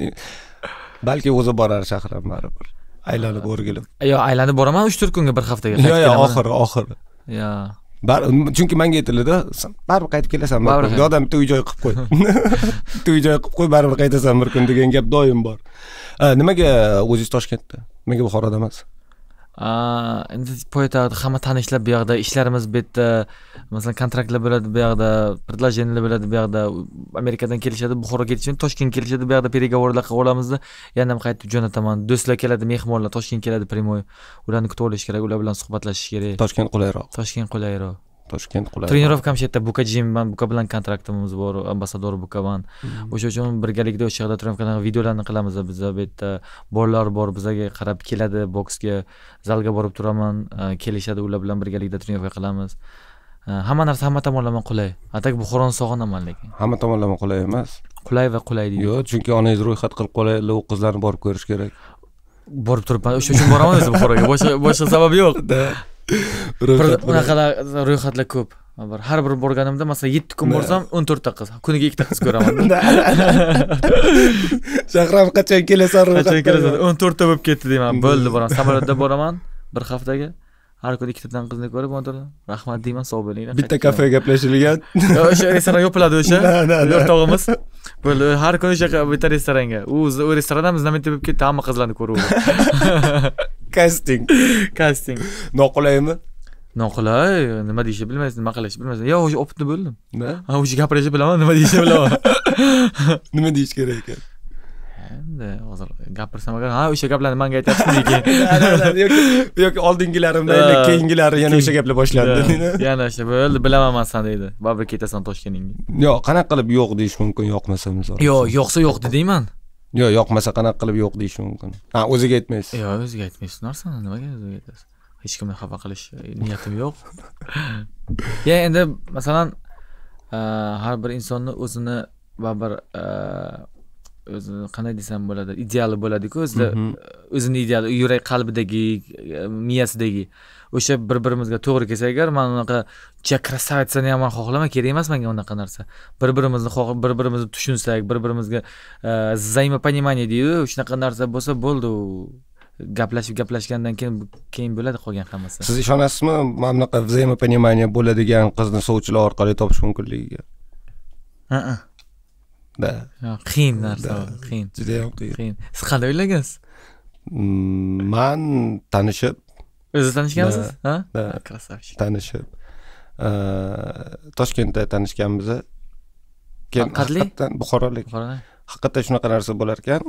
balki o'zi borar ham baribir aylanib o'rgilib yo aylanib boraman uch to'rt kunga bir haftaga yo'q yo'q oxiri oxiri yo chunki manga aytiladi baribir qaytib kelasan baribir yordam bitta uy joy qilib qo'y bitta uy joy qilib qo'y baribir qaytasan bir kun degan gap doim bor nimaga o'zingiz toshkentda nimaga buxoroda emas endi poytaxt hamma tanishlar bu yoqda ishlarimiz bu yerda masalan kontraktlar bo'ladi bu yoqda предложениялар bo'ladi bu yoqda amerikadan kelishadi buxoroga kelishadi toshkentga kelishadi bu yoqda переговорlar qilib olamiz yana qaytib jo'nataman do'stlar keladi mehmonlar toshkentga keladi прямой ularni kutib olish kerak ular bilan suhbatlashish kerak toshkent qulayroq toshkent qulayroq toshkent qulay тренировкам shu yerda buka jimman buka bilan kontraktimiz bor buka bukaman mm-hmm. o'sha uchun birgalikda o'sha yerda тренировкаdan videolarni qilamiz biza bu yerda bolalar bor bizaga qarab keladi boksga zalga borib turaman э, kelishadi ular bilan birgalikda тренировка qilamiz э, hamma narsa hamma tomonlama qulay так buxoroni sog'inaman lekin hamma tomonlama qulay emas qulay va qulay deydi yo'q chunki onangiz ro'yxat qilib qolay u qizlarni borib ko'rish kerak borib turibman o'sha uchun boraman o'zi buxoroga boshqa boshqa sababi yo'q unaqalar ro'yxatlar ko'p bir har bir borganimda masalan yetti kun borsam o'n to'rtta qiz kuniga ikkita qiz ko'raman shahram qachon kelasan qachon kelasan o'n to'rtta bo'lib ketdi deyman hmm. bo'ldi boraman samolyotda boraman bir haftaga har kuni ikkitadan qizni ko'rib o'ntadan rahmat deyman sog' bo'linglar bitta kafe gaplashilgan o'sha restoran yopiladi o'sha o'rtog'imiz bo'ldi har kuni o'sha bitta restoranga u restoran ham знаменитый bo'lib ketdi hamma qizlarni ko'rib kasting kasting noqulaymi noqulay nima deyishni bilmaysan nima qilishni bilmaysan yo уже опытный bo'ldim ha уже gapirishni bilaman nima deyishni bilaman nima deyish kerak ekan endi hozir gapirsam agar ha o'sha gaplarni manga aytyapsiz lekin yoki oldingilarimda keyingilari yana o'sha gaplar boshlandi yana o'sha bo'ldi bilaman man sani deydi baribir ketasan toshkentingga yo'q qanaqa qilib yo'q deyish mumkin yoqmasa misol yo'q yo'qsa yo'q dedingman yo'q yoqmasa qanaqa qilib yo'q deyish mumkin ha o'ziga aytmaysiz yo'q o'ziga aytmaysiz narsani nimaga o'ziga aytasiz hech kimni xafa qilish e, niyatim yo'q ya endi masalan e, har bir insonni o'zini baribir e, o'zini qanday desam bo'ladi ideali bo'ladiku o'zida mhm. o'zini ideali yurak qalbidagi miyasidagi o'sha bir birimizga to'g'ri kelsak agar man unaqa ja красавицani ham man xohlaman kerak emas menga unaqa narsa bir birimizni bir birimizni tushunsak bir birimizga взаимопонимание e, deydi shunaqa narsa bo'lsa bo'ldi u gaplashib gaplashgandan keyin keyin bo'ladi qolgan hammasi siz ishonasizmi mana bunaqa взаимопонимание bo'ladigan qizni sovchilar orqali topish mumkinligiga да qiyin narsa qiyin judayam qiyin qiyin siz qanday o'ylagansiz mm, man tanishib o'ziz tanishgansiz ha красавчик tanishib toshkentda tanishganmiz qadli buxorolik haqiqatda shunaqa narsa bo'lar ekan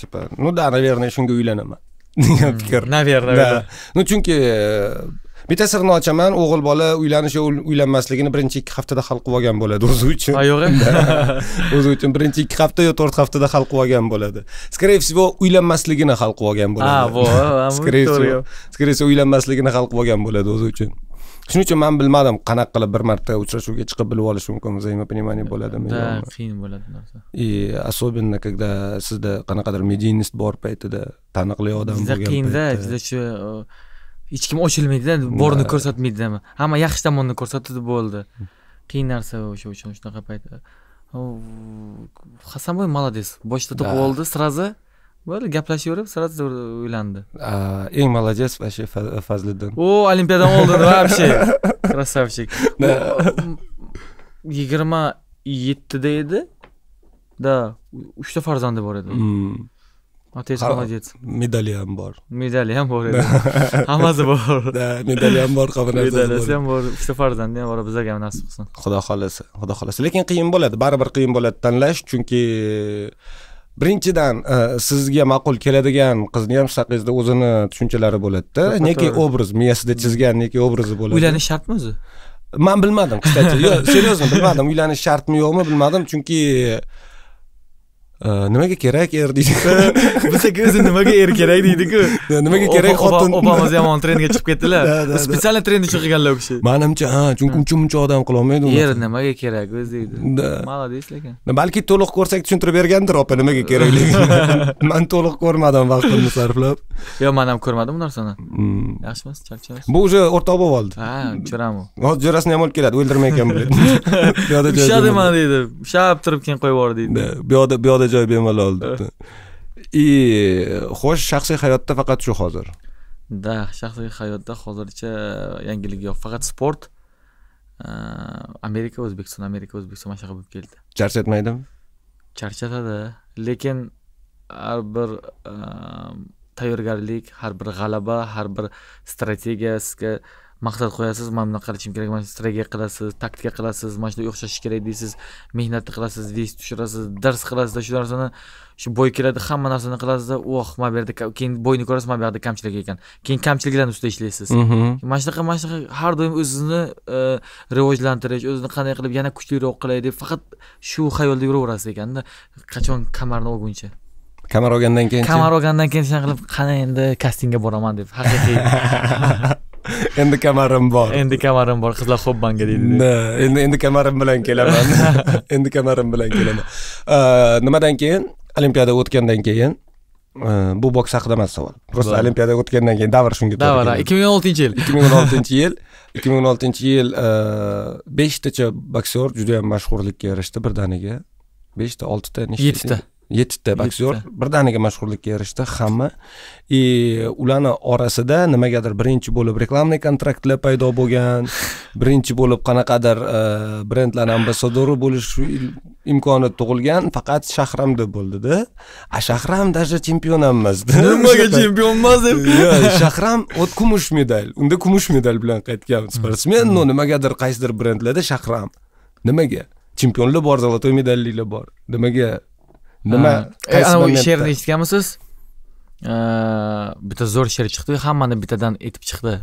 типа ну да наверное shunga uylanaman degan fikr наверное ну chunki bitta sirni ochaman o'g'il bola uylanish yo uylanmasligini birinchi ikki haftada hal qilib olgan bo'ladi o'zi uchun a yo'q o'zi uchun birinchi ikki hafta yo to'rt haftada hal qilib olgan bo'ladi скорее всего uylanmasligini hal qilib olgan bo'ladi скорее всего скорее всего uylanmasligini hal qilib olgan bo'ladi o'zi uchun shuning uchun man bilmadim qanaqa qilib bir marta uchrashuvga chiqib bilib olish mumkin взаимопонимание bo'ladimi да qiyin bo'ladi narsa и особенно когда sizda qanaqadir медийность bor paytida taniqli odam juda qiyinda juda shu hech kim ochilmaydida borini ko'rsatmaydidami hamma yaxshi tomonni ko'rsatadi bo'ldi qiyin narsa o'sha uchun shunaqa payt hasanboy молодец boshida topib oldi сразу bo'ldi gaplashaverib сразу uylandi eng молодец вообще fazliddin o olimpiadan oldin вообще красавчик yigirma yettida edi да uchta farzandi bor edi atech молодец medali ham bor medali ham bor edi hammasi bor medali ham bor hamma medalasi ham bor uchta farzandi ham bor bizlarga ham nasib qilsin xudo xohlasa xudo xohlasa lekin qiyin bo'ladi baribir qiyin bo'ladi tanlash chunki birinchidan e, sizga ma'qul keladigan qizni ham haqingizda o'zini tushunchalari bo'ladida nekiy obraz miyasida chizgan nekiy obrazi bo'ladi uylanish shartmi o'zi man bilmadim кстати yo'q серьезно bilmadim uylanish shartmi yo'qmi bilmadim chunki nimaga kerak er deydi bilsak o'zi nimaga er kerak deydiku nimaga kerak xotin opamiz yomon trendga chiqib ketdilar специально trendga chiqganlar u kishi manimcha ha chunki uncha muncha odam qilolmaydi er nimaga kerak o'zi deydi молодец lekin balki to'liq ko'rsak tushuntirib bergandir opa nimaga kerakligini man to'liq ko'rmadim vaqtimni sarflab yo'q man ham ko'rmadim bu narsani yaxshi emas charchamaysiz bu уже o'rtoq bo'lib oldi ha jo'ramu hozir jo'rasini ham olib keladi o'ldirmay ekan bu yoqda mana deydi ushlab turib keyin qo'yib yubordi deydi bu yoqda bu yoqda joy bemalol debdi и eh. xo'sh shaxsiy hayotda faqat shu hozir да shaxsiy hayotda hozircha yangilik yo'q faqat sport eh, amerika o'zbekiston amerika o'zbekiston mana shunaqa bo'lib keldi charchatmaydimi charchatadi lekin har bir eh, tayyorgarlik har bir g'alaba har bir strategiya sizga maqsad qo'yasiz mana bunaqa qilishim kerak mana strategiya qilasiz taktika qilasiz mana shunday o'xshashi kerak deysiz mehnatni qilasiz vest tushirasiz dars qilasizda shu narsani shu bo'y keladi hamma narsani qilasizda oh mana bu yerda keyin bo'yni ko'rasiz mana bu yoqda kamchilik ekan keyin kamchiliklarni ustida ishlaysiz mhm. mana shunaqa mana shunaqa har doim o'zini e, rivojlantirish o'zini qanday qilib yana kuchliroq qilay deb faqat shu xayolda yuraverasiz ekanda qachon kamarni olguncha kamar olgandan keyin kamar olgandan keyin shunaqa qilib qani endi kastingga boraman deb haqiqiy endi kamarim bor endi kamarim bor qizlar xo'p manga deydi endi endi kamarim bilan kelaman endi kamarim bilan kelaman nimadan keyin olimpiada o'tgandan keyin bu boks haqida emas savol просто olimpiada o'tgandan keyin davr shunga davr ikki ming o'n oltinchi yil ikki ming o'n oltinchi yil ikki ming o'n oltinchi yil beshtacha boksyor judayam mashhurlikka erishdi birdaniga beshta oltita nechta yettita yettita aktyor birdaniga mashhurlikka erishdi hamma и e, ularni orasida nimagadir birinchi bo'lib reklamniy kontraktlar paydo bo'lgan birinchi bo'lib qanaqadir e, brendlarni ambassadori bo'lish imkoni tug'ilgan faqat shahramda bo'ldida a shahram даже emas nimaga emas deb shahram вот kumush medal unda kumush medal bilan qaytgan hmm. sportsmen но hmm. nimagadir qaysidir brendlarda shahram nimaga chempionlar bor золотой medalliklar bor nimaga nima anavi she'rni eshitganmisiz bitta zo'r she'r chiqdi hammani bittadan aytib chiqdi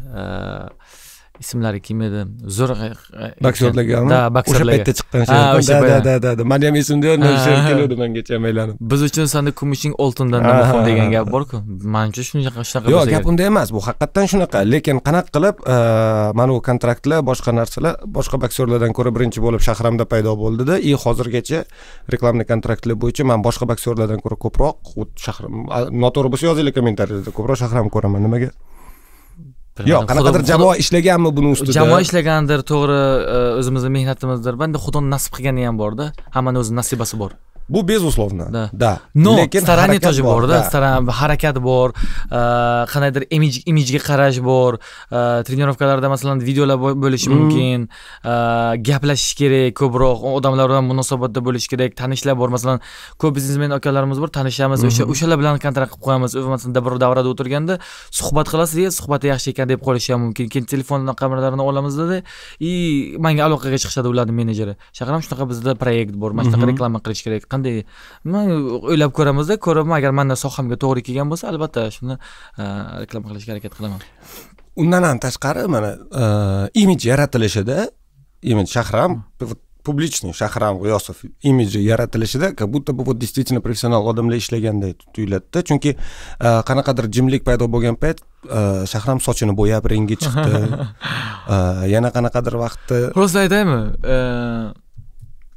ismlari kim edi zo'r e, e, boksyorlarga да e, o'sha paytda chiqqan ha o'sha da da da mani ham esimda o'sha keluvdi manga aylanib biz uchun sanda kumushing oltindan muhim degan gap borku manimcha shunaqa shunaqa yo'q gap unda emas bu haqiqatdan shunaqa lekin qanaqa qilib mana bu kontraktlar boshqa narsalar boshqa boksyorlardan ko'ra birinchi bo'lib shahramda paydo bo'ldida и hozirgacha reklamniy kontraktlar bo'yicha man boshqa boksyorlardan ko'ra ko'proq shahram noto'g'ri bo'lsa yozinglar kommentariyalarda ko'proq shahram ko'raman nimaga yo'q qanaqadir jamoa ishlaganmi buni ustida jamoa ishlagandir to'g'ri e, o'zimizni mehnatimizdir banda xudo nasib qilgani ham borda hammani o'zini nasibasi bor bu безусловно да но lekin старание тоже bor да harakat bor э, qandaydir imij imijga qarash bor э, trenirovkalarda masalan videolar bo'lishi mm. mumkin э, gaplashish kerak ko'proq odamlar bilan munosabatda bo'lish kerak tanishlar bor masalan ko'p biznesmen akalarimiz bor tanishamiz o'sha mm-hmm. o'shalar bilan kontrakt qilib qo'yamiz masalan bir davrada o'tirganda suhbat qilasiz suhbati yaxshi ekan deb qolishi ham mumkin keyin telefon raqamlarini olamizda и manga aloqaga chiqishadi ularni menejeri shahar ham shunaqa bizda proyekt bor mana shunaqa mm-hmm. reklama qilish kerak qanday o'ylab ko'ramizda ko'raman agar mani sohamga to'g'ri kelgan bo'lsa albatta shuni e, reklama qilishga harakat qilaman undan ham tashqari mana e, imij yaratilishida imij shahram публичный hmm. shahram g'iyosov imiji yaratilishida как будто бы вот действительно professional odamlar ishlaganday tuyuladida chunki e, qanaqadir jimlik paydo bo'lgan payt shahram sochini bo'yab ringga chiqdi yana qanaqadir vaqtda rost aytaymi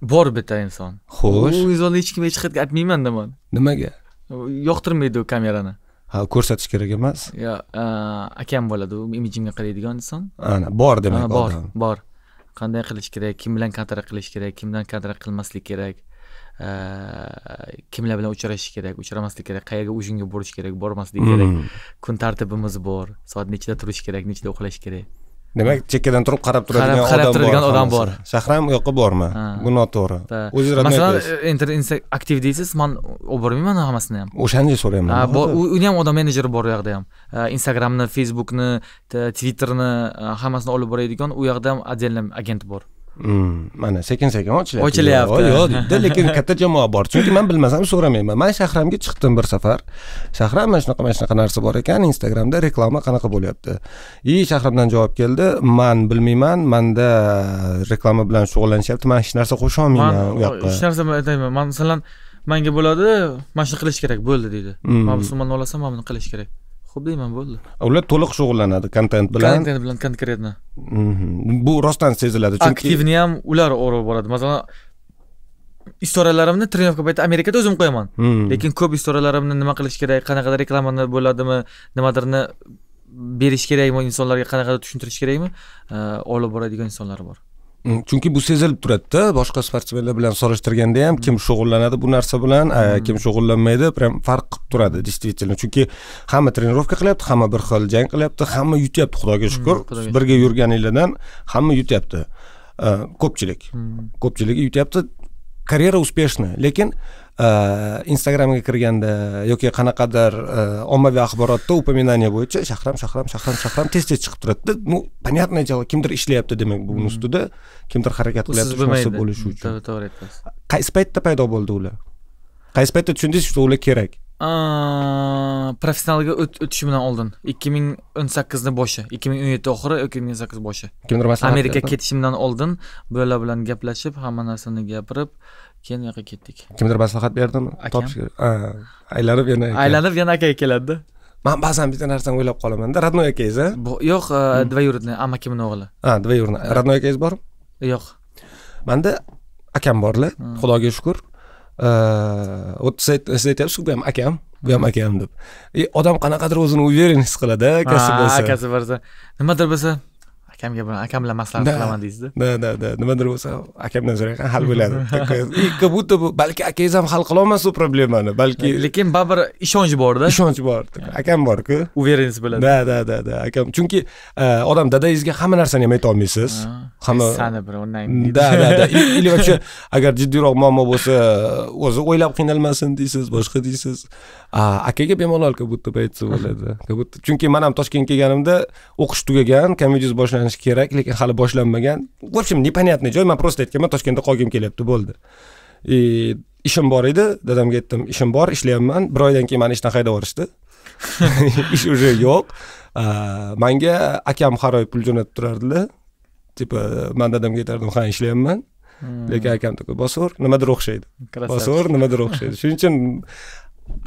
bor bitta inson xo'sh u insonni hech kim hech qayerga aytmaymanda man nimaga yoqtirmaydi u kamerani ha ko'rsatish kerak emas yo akam bo'ladi u imijimga qaraydigan inson ana bor demak bor bor qanday qilish kerak kim bilan kontrakt qilish kerak kim bilan kontrakt qilmaslik kerak kimlar bilan uchrashish kerak uchramaslik kerak qayerga o'zingga borish kerak bormaslik kerak mm. kun tartibimiz bor soat nechida turish kerak nechida uxlash kerak demak chekkadan turib qarab turadigan qarab turadigan odam bor shahram u yoqqa borma bu noto'g'ri o'zi masalan aktiv e, deysiz man olib bormayman hammasini ham o'shani so'rayman uni ham odam menejeri bor u yoqda ham instagramni facebookni twitterni hammasini olib boradigan u yoqda ham отдельный agent bor mana sekin sekin ochilyapti ochilyapti yo'q lekin katta jamoa bor chunki man bilmasam so'ramayman man shahramga chiqdim bir safar shahram mana shunaqa mana shunaqa narsa bor ekan instagramda reklama qanaqa bo'lyapti и shahramdan javob keldi man bilmayman manda reklama bilan shug'ullanishyapti man hech narsa olmayman u yoqqa hech narsa aytmayman man masalan manga bo'ladi mana shuni qilish kerak bo'ldi deydi man musulmonni olasan mana buni qilish kerak xo'p deyman bo'ldi ular to'liq shug'ullanadi kontent bilan kontent bilan konkretно mhm. bu rostdan seziladi chunki aktivni ham ular o'rib boradi masalan istoralarimni trenirovka paytida amerikada o'zim qo'yaman mhm. lekin ko'p istoralarimni nima qilish kerak qanaqadir reklamani bo'ladimi nimadirni berish kerakmi insonlarga qanaqadir tushuntirish kerakmi eh, olib boradigan insonlar bor chunki bu sezilib turadida boshqa sportsmenlar bilan solishtirganda ham kim shug'ullanadi bu narsa bilan kim shug'ullanmaydi прям farq qilib turadi действительно chunki hamma trenirovka qilyapti hamma bir xil jang qilyapti hamma yutyapti xudoga shukur birga yurganinglardan hamma yutyapti ko'pchilik ko'pchiligi yutyapti karyera успешная lekin instagramga kirganda yoki qanaqadir ommaviy axborotda упоминание bo'yicha shahram shahram shahram shahram tez tez chiqib turadida ну понятное дело kimdir ishlayapti demak buni ustida kimdir harakat qilyapti shu narsa bo'lishi uchun to'g'ri aytasiz qaysi paytda paydo bo'ldi ular qaysi paytda tushundingiz shu ular kerak professionalga o'tishi bilan oldin ikki ming o'n sakkizni boshi ikki ming o'n yetti oxiri ikki ming o'n sakkiz boshi kimdir maslahat amerika ketishimdan oldin bular bilan gaplashib hamma narsani gapirib keyin u yoqqa ketdik kimdir maslahat berdimi topish aylanib yana aylanib yana akaga keladida man ba'zan bitta narsani o'ylab qolamanda родной akangiz a yo'q двоюродный e, hmm. amakimni o'g'li a двоюродный родной akangiz bormi yo'q manda akam borlar hmm. xudoga shukur Э, вот siz aytyapsizku bu ham akam bu ham akam deb odam qanaqadir o'zini уверен his qiladi kasb bo'lsa akasi bo'lsa nimadir bo'lsa akamga buni akam bilan maslahat qilaman deysizda da da da nimadir bo'lsa akamdan so'rayqan hal bo'ladi и как будто balki akangiz ham hal qilolmas u problemani balki lekin baribir ishonch borda ishonch bor akam borku уверенность bilan да da da da akam chunki odam dadangizga hamma narsani ham aytolmaysiz hamma sani bir da da да или вообще agar jiddiyroq muammo bo'lsa o'zi o'ylab qiynalmasin deysiz boshqa deysiz akaga bemalol как будто aytsa bo'ladi chunki man ham toshkentga kelganimda o'qish tugagan komediz boshlanishi boshlanishi kerak lekin hali boshlanmagan в общем непонятный joy man просто aytganman toshkentda qolgim kelyapti bo'ldi и ishim bor edi dadamga aytdim ishim bor ishlayapman bir oydan keyin mani ishdan haydab yuborishdi ish уже yo'q manga akam har oy pul jo'natib turardilar типа man dadamga aytardim ha ishlayapman hmm. lekin akam такой bosur nimadir o'xshaydi bosur nimadir o'xshaydi shuning uchun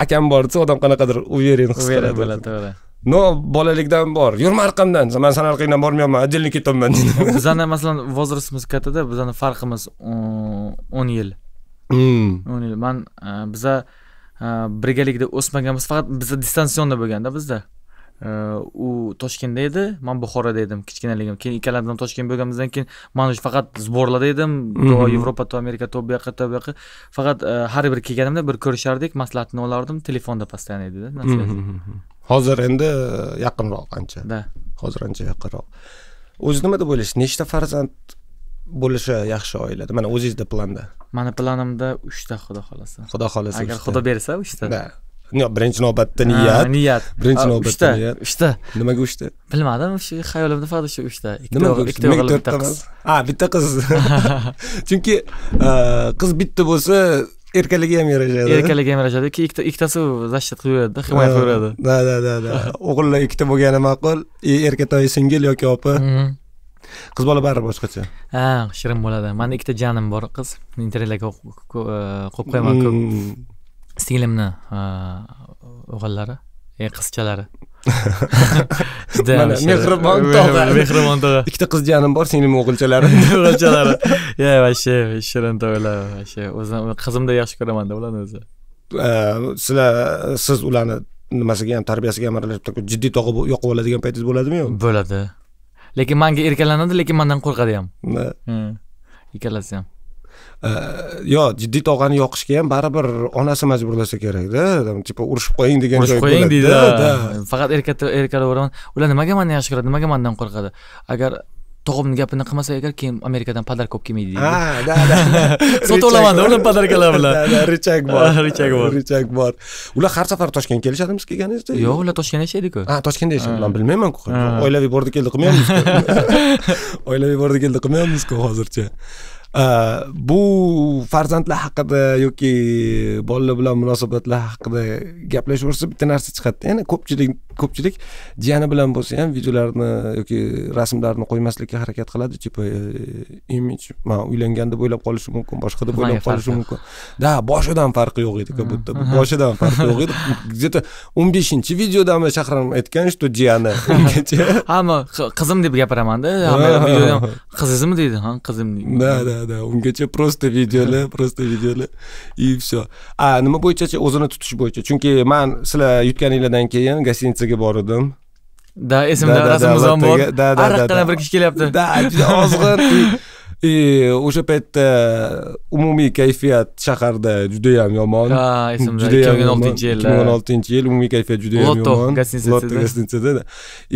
akam bor desa odam qanaqadir уверен his qiladi to'g'ri no bolalikdan bor yurma orqamdan man sani orqangdan bormayapman отдельно ketyapman deydi bizani masalan возрастimiz kattada bizani farqimiz o'n yil hmm. o'n yil man e, biza e, birgalikda o'smaganmiz faqat biza distansionni bo'lganda bizda e, u toshkentda edi man buxoroda edim kichkinaligim keyin ikkalamiz toshkent bo'lganimizdan keyin man уже faqat сборlarda edim hmm. to yevropa to amerika to bu yoqqa to bu yoqqa faqat har bir kelganimda bir ko'rishardik maslahatini olardim telefonda постоянно edida hmm. hozir endi e, yaqinroq ancha да hozir ancha yaqinroq o'zi nima deb o'ylaysiz nechta farzand bo'lishi yaxshi oilada mana o'zingizda planda mani planimda uchta xudo xohlasa xudo xohlasa agar xudo bersa uchta да birinchi navbatda niyat niyat birinchi navbatda niyat uchta nimaga uchta bilmadim shu xayolimda faqat shu uchta ikkita o'g'il bitta qiz a bitta qiz chunki e, qiz bitta bo'lsa erkaligi ham yarashadi erkaligi ham yarashadi ikkita ikkitasi qilib yuradida himoya qilaveradi ha da da o'g'illar ikkita bo'lgani ma'qul e, erkatoyi singil yoki opa mhm. qiz bola baribir boshqacha ha shirin bo'ladi mani ikkita janim bor qiz internetlarga e, qo'yib qo'yaman mm. ko'p singlimni o'g'illari e, qizchalari mana mehribon tog'a mehribon tog'a ikkita qizchanim bor singlim o'g'ilchalari o'g'ilchalari yo вообще shirin tog'lar вообще o'zim qizimni yaxshi ko'ramanda ularni o'zi sizlar siz ularni nimasiga ham tarbiyasiga ham aralashib jiddiy tog'a yoqib oladigan paytingiz bo'ladimi yo'q bo'ladi lekin manga erkalanadi lekin mandan qo'rqadi ham hmm. ikkalasi ham Э, yo jiddiy tog'ani yoqishga ham baribir onasi majburlasa kerakda типа urushib qo'ying degan urushib qo'ying deydi faqat erkalaveraman ular nimaga mandan yaxshi ko'radi nimaga mandan qo'rqadi agar tog'imni gapini qilmasa agar keyin amerikadan podarka olib kelmaydi deydi ha da sotib olamanda ular podarkalar bilan richag bor richag bor richag bor ular har safar toshkentga kelishadimi siz kelganingizda yo'q ular toshkentda yashaydiku ha toshkentda yashaydi man bilmaymanku oilaviy bordi keldi qilmayapmizku oilaviy bordi keldi qilmayapmizku hozircha bu farzandlar haqida yoki bolalar bilan munosabatlar haqida gaplashaversa bitta narsa chiqadida ya'ni ko'pchilik ko'pchilik jiyani bilan bo'lsa ham videolarni yoki rasmlarni qo'ymaslikka harakat qiladi типа e, imij man uylangan deb o'ylab qolishi mumkin boshqa deb o'ylab qolishi mumkin да mm-hmm. mm-hmm. boshidan farqi yo'q edi как будто boshidan farqi yo'q edi где то o'n beshinchi videodami shahram aytgan что jiyani hamma qizim deb gapiramanda qizizmi deydi ha qizim да да да ungacha просто videolar просто videolar и все а nima bo'yichachi o'zini tutish bo'yicha chunki man sizlar yutganinglardan keyin гостиница vattaga bor edim да esimda ham bor ariqqina bir kishi kelyapti da juda ozg'in и o'sha paytda umumiy kayfiyat shaharda judayam yomon ha esimda juda ming o'n oltinchi yil ikki ming o'n oltinchi yil umumiy kayfiyat juda yomon lotto gostinitsada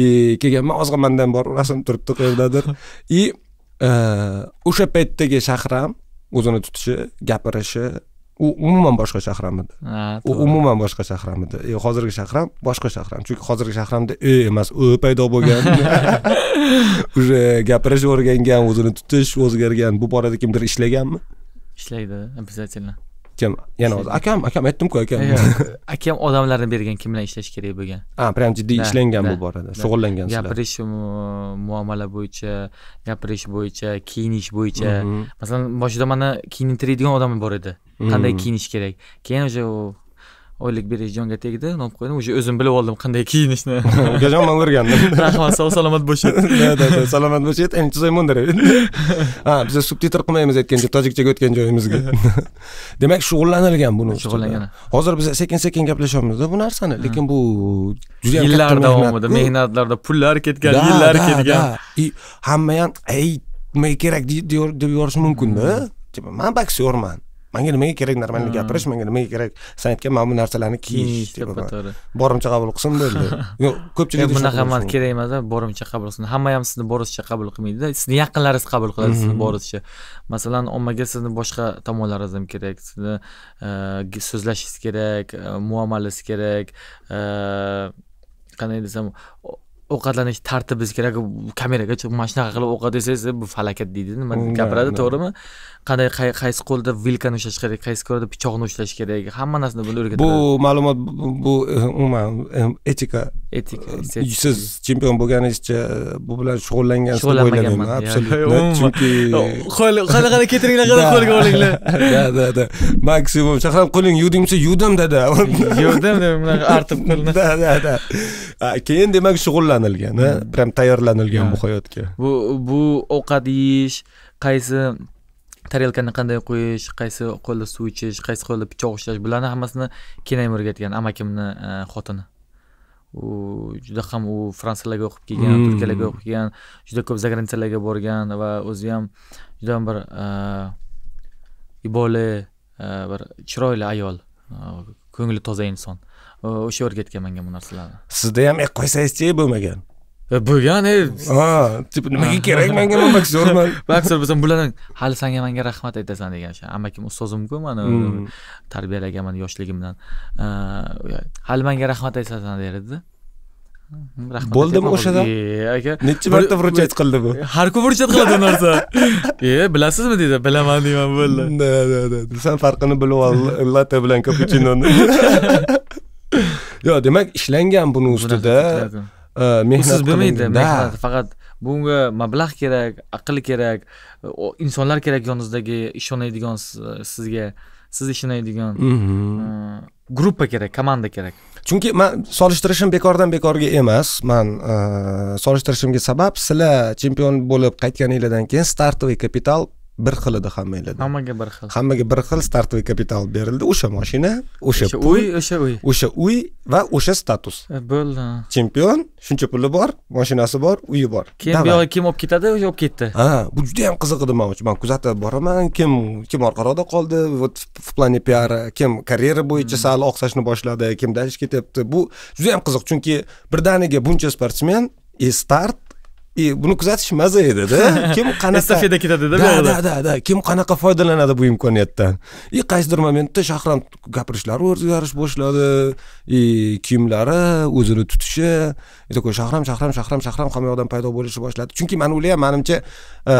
и kelganman ozg'in ham bor rasm turibdi qayerdadir и e, o'sha paytdagi shahram o'zini tutishi gapirishi u umuman boshqa shahram edi u umuman boshqa shahram edi e, hozirgi shahram boshqa shahram chunki hozirgi shahramda e emas ö paydo bo'lgan уже gapirish o'rgangan o'zini tutish o'zgargan bu borada kimdir ishlaganmi ishlaydi обязательно kim yana o'zi akam akam aytdimku akam akam odamlarni bergan kim bilan ishlash kerak bo'lgan a прям jiddiy ishlangan bu borada shug'ullangan gapirish muomala bo'yicha gapirish bo'yicha kiyinish bo'yicha mm-hmm. masalan boshida mani kiyintiradigan odam bor edi qanday mm. kiyinish kerak keyin уже oylik berish jonga tegdi nom qo'ydim уже o'zim bilib oldim qanday kiyinishni ukajon man o'rgandim rahmat sog' salomat bo'shit да да salomat bo'shit ha biza subtitr qilmaymiz aytgancha tojikchaga o'tgan joyimizga demak shug'ullanilgan buni shug'ullangan hozir biz sekin sekin gaplashyapmizda bu narsani lekin bu juda yillar davomida mehnatlarda pullar ketgan yillar ketgan hamma ham aytmay kerak deb yuborishi mumkinda hmm. man boksyorman manga nimaga kerak normalni hmm. gapirish manga nimaga kerak san aytgan mana bu narsalarni kiyish borimcha qabul qilsin bo'ldi yo'q ko'pchilik bunaqa emas kerak emas borimcha qabul qilsin hamma ham sizni borizcha qabul qilmaydida sizni yaqinlaringiz qabul qiladi sizni mhm. borizcha masalan ommaga sizni boshqa tomonlaringiz ham kerak sizni eh, so'zlashingiz kerak eh, muomalangiz kerak eh, qanday desam ovqatlanish tartibingiz kerak kameraga chiqib mana shunaqa qilib ovqat yesangiz bu falokat deydi nima mm, gapiradi to'g'rimi qanday qaysi qo'lda vilkani ushlash kerak qaysi qo'lda pichoqni ushlash kerak hamma narsani buni o'rgatadi bu ma'lumot bu umuman etika etika siz chempion bo'lganingizcha e, bu bilan shug'ullangansiz deb o'ylamayman absolyutno chunki qo'l qanaqa ketinglar qara qo'lga olinglar да да да maksimum shahram qo'ling yuvding desa yuvdim dada yuvdim bunaqa artib qo'lni да да да keyin demak shug'ullanilgan prям hmm. tayyorlanilgan bu hayotga bu bu ovqat yeyish qaysi tarelkani qanday qo'yish qaysi qo'lda suv ichish qaysi qo'lda pichoq ushlash bularni hammasini kenaym o'rgatgan amakimni e, xotini u juda ham u fransiyalarga o'qib kelgan hmm. turkiyalarga o'qib kelgan juda ko'p заграницalarga borgan va o'zi ham juda bir e, iboli e, bir chiroyli ayol ko'ngli toza inson o'sha o'rgatgan menga bu narsalarni sizda ham qo'ysangizchi bo'lmagan bugan tipa nimaga kerak menga man aktyorman aktyor bo'lsam bularni hali sanga manga rahmat aytasan degan o'sha amakim ustozimku mani hmm. tarbiyalagan mani yoshligimdan hali manga rahmat aytasan der edi rahmat bo'ldimi o'shada aka nechi marta вручать qildi bu har kuni вручать qiladi u narsa e bilasizmi deydi bilaman deyman bo'ldi san farqini bilib ol latte bilan kapuchinoni yo demak ishlangan buni ustida mehnat bilmaydi mehnat faqat bunga mablag' kerak aql kerak insonlar kerak yonizdagi ishonadigan sizga siz ishonadigan gruppa kerak komanda kerak chunki man solishtirishim bekordan bekorga emas man solishtirishimga sabab sizlar chempion bo'lib qaytganinglardan keyin startovый kapital bir xilida hamma elada hammaga bir xil hammaga bir xil startoviy kapital berildi o'sha moshina o'sha uy o'sha uy o'sha uy va o'sha status e, bo'ldi chempion shuncha puli bor moshinasi bor uyi bor keyin bu yog'iga kim olib ketadi o'sha olib ketdi ha bu juda yam qiziq edi man uchun man kuzatib boraman kim kim orqaroqda qoldi вот в плане piari kim karyera bo'yicha sal oqsashni boshladi kim dalish ketyapti bu juda yam qiziq chunki birdaniga buncha sportsmen и e, start и buni kuzatish maza edada kim qanaqa estafeta ketadida da da da da kim qanaqa foydalanadi bu imkoniyatdan и qaysidir momentda shahram gapirishlari o'zgarish boshladi и kiyimlari o'zini tutishi такой shahram shahram shahram shahram hamma yoqdan paydo bo'lishi boshladi chunki mana ular ham manimcha э,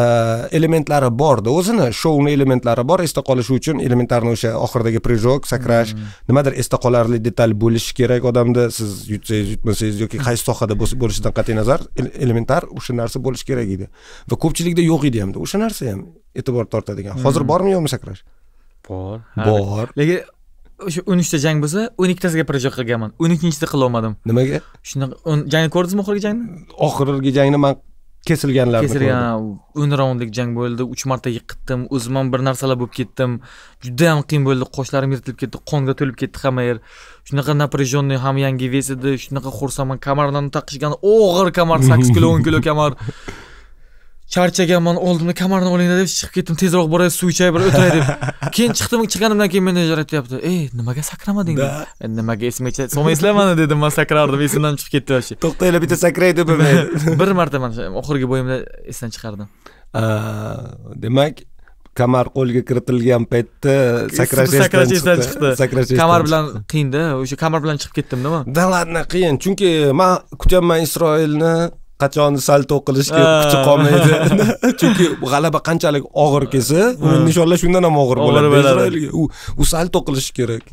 elementlari borda o'zini shouni elementlari bor esda qolishi uchun elementarni o'sha oxiridagi прыжок sakrash nimadir esda qolarli detal bo'lishi kerak odamda siz yutsangiz yutmasangiz yoki qaysi sohada bo'lishidan qat'iy nazar elementar o'sha narsa bo'lishi kerak edi va ko'pchilikda yo'q edi hamda o'sha narsa ham e'tibor tortadigan hozir hmm. bormi yo'qmi sakrash bor bor lekin o'sha o'n uchta jang bo'lsa o'n ikkitasiga пробежка qilganman o'n ikkinchisida qilolmadim nimaga shunaqa jangni ko'rdingizmi oxirgi jangni oxirgi jangni man kesilganlar kesilgan o'n raundlik jang bo'ldi uch marta yiqitdim o'zim ham bir narsalar bo'lib ketdim juda yam qiyin bo'ldi qoshlarim yirtilib ketdi qonga to'lib ketdi hamma yer shunaqa напряженный ham yangi vez edi shunaqa xursandman kamarlarni taqishgan og'ir kamar sakkiz kilo o'n kilo kamar charchaganman oldimda kamarni olinglar deb chiqib ketdim tezroq boray suv ichay bir o'tiray deb keyin chiqdim chiqqanimdan keyin menejer aytyapti ey nimaga sakramading deb e, nimaga esimga solmaysizlar eslamani dedim man sakrardim esimdan chiqib ketdi вообще to'xtanglar bitta sakray deb bir marta mana oxirgi bo'yimda esdan chiqardim demak kamar qo'lga kiritilgan paytda sakrash sakrash esdan chiqdi sakrash kamar bilan qiyinda o'sha kamar bilan chiqib ketdimda man да ладно qiyin chunki man kutyapman isroilni qachon salto qilishga kuchi qolmaydi chunki g'alaba qanchalik og'ir kelsa uni nishonlash shundan ham og'ir bo'ladi u u salto qilishi kerak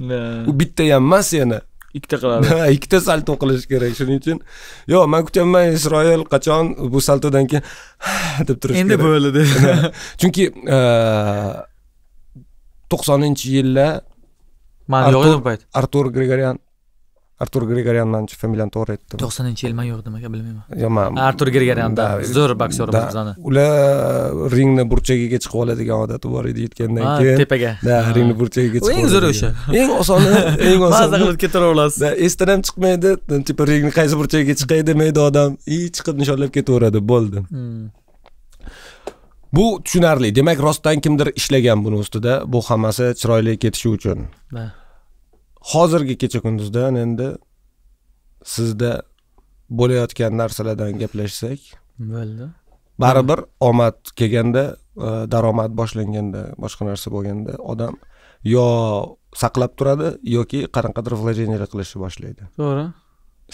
u bitta ham emas yana ikkita qiladi ha ikkita salto qilish kerak shuning uchun yo'q man kutyapman isroil qachon bu saltodan keyin deb turish endi bo'ldi chunki e, to'qsoninchi yillar man yo'q edim payt artur grigoryan artur grigoryan manimcha familiyani to'g'ri aytdim to'qsoninchi e man yo'q demak bilmayman yo'q man artur grigoryan zo'r boksyorimiz bizani ular ringni burchagiga chiqib oladigan odati bor edi yetgandan keyin tepaga да ringni burchagiga chiqib eng zo'ri o'sha eng osoni eng osoni maza qilib ketaverasiz esdan ham chiqmaydi типа ringni qaysi burchagiga chiqay demaydi odam и chiqib nishonlab ketaveradi bo'ldi bu tushunarli demak rostdan kimdir ishlagan buni ustida bu hammasi chiroyli ketishi uchun hozirgi kecha kunduzda endi sizda bo'layotgan narsalardan gaplashsak bo'ldi baribir omad kelganda e, daromad boshlanganda boshqa narsa bo'lganda odam yo saqlab turadi yoki qanaqadir вложение qilishni boshlaydi to'g'ri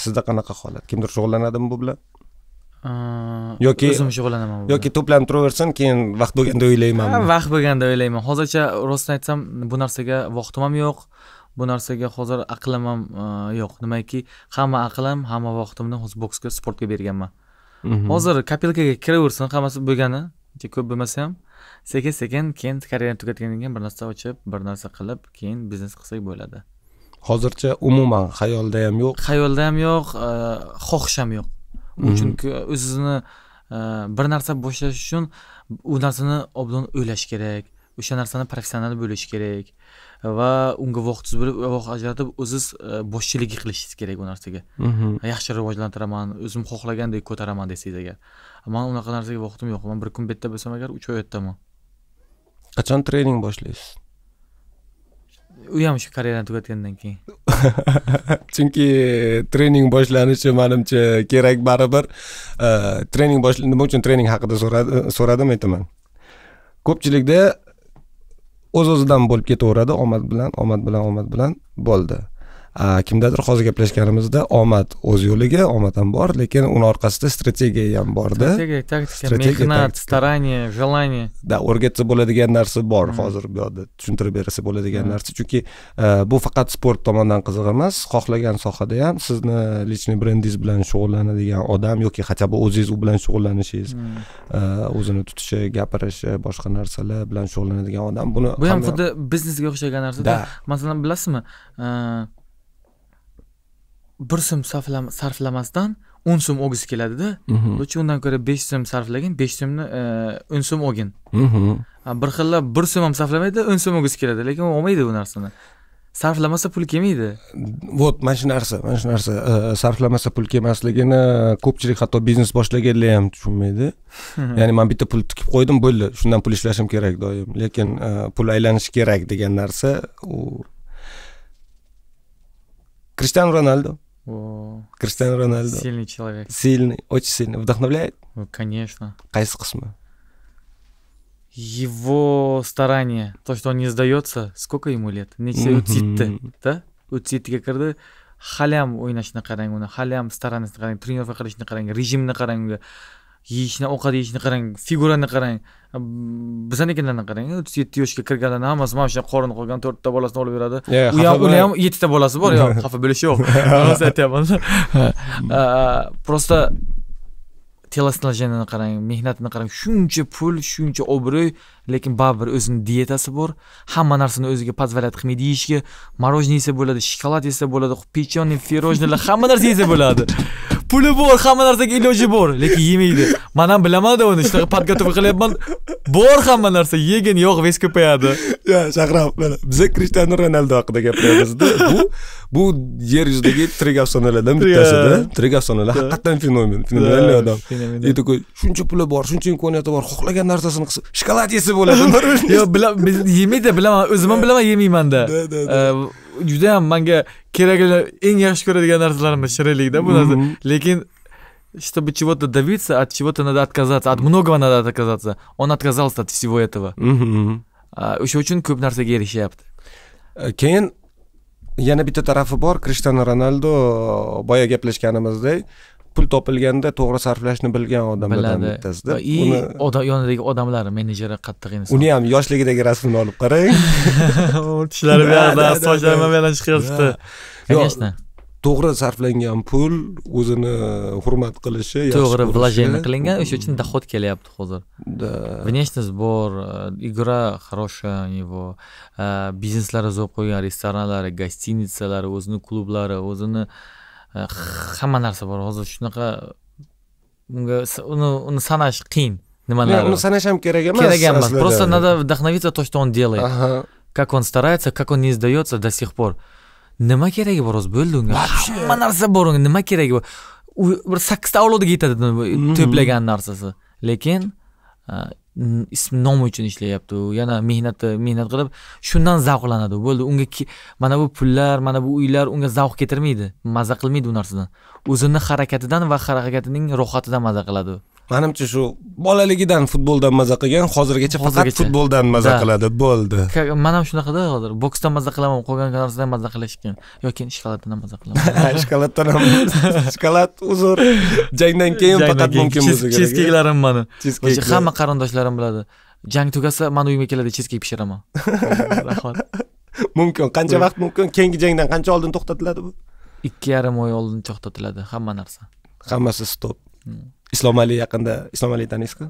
sizda qanaqa holat kimdir shug'ullanadimi bu bilan yoki o'zim shug'ullanaman yoki to'planib turaversin keyin vaqt bo'lganda o'ylayman vaqt bo'lganda o'ylayman hozircha rostini aytsam bu narsaga vaqtim ham yo'q bu narsaga hozir aqlim ham e, yo'q nimaki hamma aqlim hamma vaqtimni hozir boksga sportga berganman mhm. hozir kopilkaga kiraversin hammasi bo'lgani ko'p bo'lmasa ham sekin sekin keyin karyerani tugatgandan keyin bir narsa ochib bir narsa qilib keyin biznes qilsak bo'ladi hozircha umuman xayolda ham yo'q xayolda ham yo'q e, xohish ham yo'q mhm. chunki o'zini e, bir narsa boshlash uchun u narsani obdon o'ylash kerak o'sha narsani professional bo'lish kerak va unga vaqt bo'lib vaqt ajratib o'ziz e, boshchilik qilishingiz kerak bu narsaga mhm. yaxshi rivojlantiraman o'zim xohlagandek ko'taraman desangiz agar man unaqa narsaga vaqtim yo'q man bir kun bu yerda bo'lsam agar uch oy yerdaman qachon trening boshlaysiz u ham shu karyerani tugatgandan keyin chunki trening boshlanishi manimcha kerak baribir e, trening bosh nima uchun trening haqida so'radim aytaman ko'pchilikda o'z o'zidan bo'lib ketaveradi omad bilan omad bilan omad bilan bo'ldi kimdadir hozir gaplashganimizda omad o'z yo'liga omad ham bor lekin uni orqasida strategiya ham borda strategiya taktika mehnat старание желание да o'rgatsa bo'ladigan narsa bor mm. hozir bu yoqda tushuntirib bersa bo'ladigan mm. narsa chunki e, bu faqat sport tomondan qiziq emas xohlagan sohada ham sizni личный brendingiz bilan shug'ullanadigan odam yoki хотя бы o'zingiz u bilan shug'ullanishingiz mm. e, o'zini tutishi gapirishi boshqa narsalar bilan shug'ullanadigan odam buni bu ham xuddi biznesga o'xshagan narsada masalan bilasizmi e, bir so'm sarflamasdan o'n so'm olgisi keladida лучше mhm. undan ko'ra besh so'm sarflagin besh so'mni e, o'n so'm olgin mhm. bir xillab bir so'm ham sarflamaydi o'n so'm olgisi keladi lekin olmaydi bu narsani sarflamasa pul kelmaydi вот mana shu narsa mana shu narsa e, sarflamasa pul kelmasligini ko'pchilik hatto biznes boshlaganlar ham tushunmaydi ya'ni man bitta pul tikib qo'ydim bo'ldi shundan pul ishlashim kerak doim lekin e, pul aylanishi kerak degan narsa u krishtianu ronaldo О, Криштиану Роналду. Сильный человек. Сильный, очень сильный. Вдохновляет? Конечно. Кайс Косма. Его старание, то, что он не сдается, сколько ему лет? не Нече утитті, да? Утитіге кірді. Халям ойнашына қараң оны, халям старанысына қараң, тренировка қылышына режим режиміне yeyishni ovqat yeyishni qarang figurani qarang biznikilarni qarang o'ttiz yetti yoshga kirganlarni hammasi mana shunaqa qorni qolgan to'rtta bolasini olib yuradi u ham uni ham yettita bolasi bor yo xafa bo'lish yo'q rost aytyapman просто телосложениeni qarang mehnatini qarang shuncha pul shuncha obro'y lekin baribir o'zini dietasi bor hamma narsani o'ziga позволять qilmaydi yeyishga мороженое yesa bo'ladi shokolad yesa bo'ladi печеный пирожныйlar hamma narsa yesa bo'ladi puli bor hamma narsaga iloji bor lekin yemaydi man ham bilamanda uni shunaqa подготовка qilyapman bor hamma narsa yegin yo'q vес ko'payadi shahram mana biza krishtianu ronaldo haqida gapiryapmizda bu bu yer yuzidagi tirik afsonalardan bittasida tirik afsonalar haqiqatdan fenomen fenomenalniy odam и такой shuncha puli bor shuncha imkoniyati bor xohlagan narsasini qilsa shokolad yesa bo'ladi yo'q yemaydi bilaman o'zim ham bilaman yemaymanda juda ham menga kerakli eng yaxshi ko'radigan narsalarim shirinlikda bu narsa mhm. lekin чтобы чего-то добиться от чего-то надо отказаться, от многого надо отказаться. Он отказался от всего этого. O'sha uchun ko'p narsaga erishyapti. E, keyin yana bitta tarafi bor Krishtianu Ronaldu boya gaplashganimizdek, pul topilganda to'g'ri sarflashni bilgan odamlardan bittasida и odam yonidagi odamlari menejeri qattiq inson uni ham yoshligidagi rasmini olib qarang tishlari buyoqdan sochlari mana bu yoqdan chiqyapti конечно to'g'ri sarflangan pul o'zini e, hurmat qilishi to'g'ri вложение qilingan o'sha uchun доход kelyapti hozir да внешний сбор э, игра хорошая у него bizneslari э, zo'r qo'ygan restoranlari гостиницалари o'zini klublari o'zini uh, hamma narsa bor hozir shunaqa bunga uni uni sanash qiyin nimalar uni sanash ham kerak emas kerak emas просто надо вдохновиться то что он делает как он старается как он не сдается до сих пор nima keragi bor o'zi bo'ldi unga hamma narsa bor unga nima keragi bor u bir sakkizta avlodga yetadi to'plagan narsasi lekin Mm, ism nomi uchun ishlayapti u yana mehnati mehnat qilib shundan zavqlanadi bo'ldi unga mana bu pullar mana bu uylar unga zavq keltirmaydi maza qilmaydi u narsadan o'zini harakatidan va harakatining rohatidan maza qiladi manimcha shu bolaligidan futboldan maza qilgan hozirgacha faqat futboldan maza qiladi bo'ldi man ham shunaqada hozir boksdan maza qilaman qolgan narsadan maza qilishgan yoki shokoladdan maza qilaman shokoladdan ham shokolad uzr jangdan keyin faqat mumkin bo'lsa kerak chizkeklarim mani hamma qarindoshlarim biladi jang tugasa mani uyimga keladi chizkek pishiraman rahmat mumkin qancha vaqt mumkin keyingi jangdan qancha oldin to'xtatiladi bu ikki yarim oy oldin to'xtatiladi hamma narsa hammasi stop hmm. islom ali yaqinda islom ali taniysizku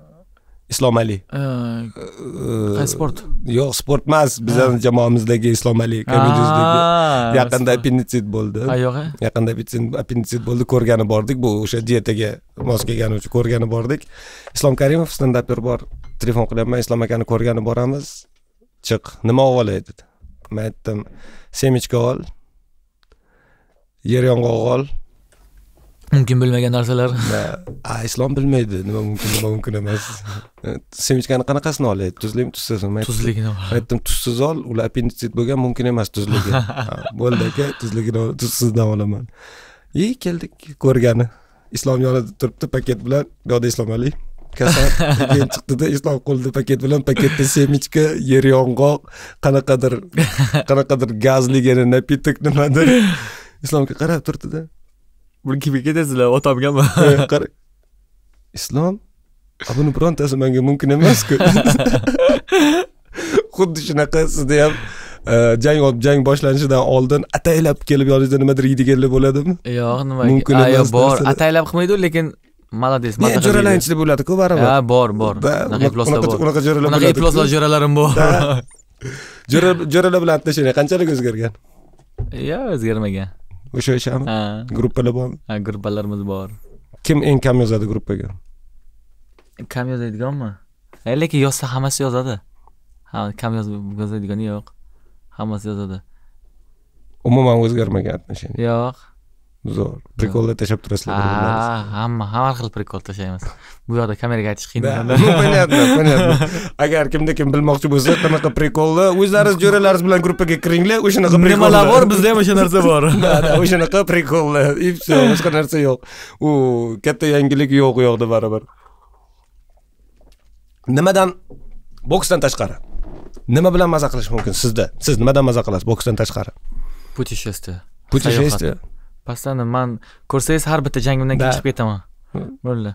islom ali qaysi sport yo'q sport emas bizani jamoamizdagi islom ali yaqinda apenditsit bo'ldi qayoqqa yaqinda apenditsit bo'ldi ko'rgani bordik bu o'sha dietaga mos kelgani uchun ko'rgani bordik islom karimov standaper bor telefon qilyapman islom akani ko'rgani boramiz chiq nima olay dedi man aytdim semechka ol yer yong'oq ol mumkin bo'lmagan narsalar islom bilmaydi nima mumkin nima mumkin emas e, semichkani qanaqasini olay e, tuzlimi tuzsizmi tuzligini aytdim tuzsiz ol ular appenditsit bo'lgan mumkin emas tuzligi bo'ldi aka tuzligini tuzsizdan olaman и keldik ko'rgani islom yonida turibdi paket bilan bu yoqda islom ali keyin chiqdida islom qo'lida paket bilan paketda semichka yer yong'oq qanaqadir qanaqadir gazligini napitok nimadir islomga qarab turdida blinky tezilib otamgami qara islom buni birontasi manga mumkin emasku xuddi shunaqa sizni ham jang olib jang boshlanishidan oldin ataylab kelib yoningizda nimadir yeydiganlar bo'ladimi yo'q nima mumkin emas bor ataylab qilmaydi lekin молодец man jo'ralarni bo'ladiku baribir ha bor bor unaqa jo'ralar unaqa ifloslar jo'ralarim bor jo'ralar bilan attashingiz qanchalik o'zgargan yo'q o'zgarmagan o'sha o'shami ha gruppalar bormi ha gruppalarimiz bor kim eng kam yozadi gruppaga kam yozadiganmi lekin yozsa hammasi yozadi ha kam yozadigani yo'q hammasi yozadi umuman o'zgarmagan отношение yo'q zo'r prikollar tashlab turasizlar ha hamma har xil prikol tashlaymiz bu yoqda kameraga aytish qiyin понятно понятno agar kimda kim bilmoqchi bo'lsa qanaqa prikolni o'zlaringiz jo'ralaringiz bilan gruppaga kiringlar o'shanaqa nimalar bor bizda ham o'sha narsa bor o'shanaqa prikollar и все boshqa narsa yo'q u катта yangilik yo'q u yoqda baribir nimadan boksdan tashqari nima bilan maza qilish mumkin sizda siz nimadan maza qilasiz boksdan tashqari путешествие путешествие pastani man ko'rsangiz har bitta jangimdan keyin chiqib ketaman bo'ldi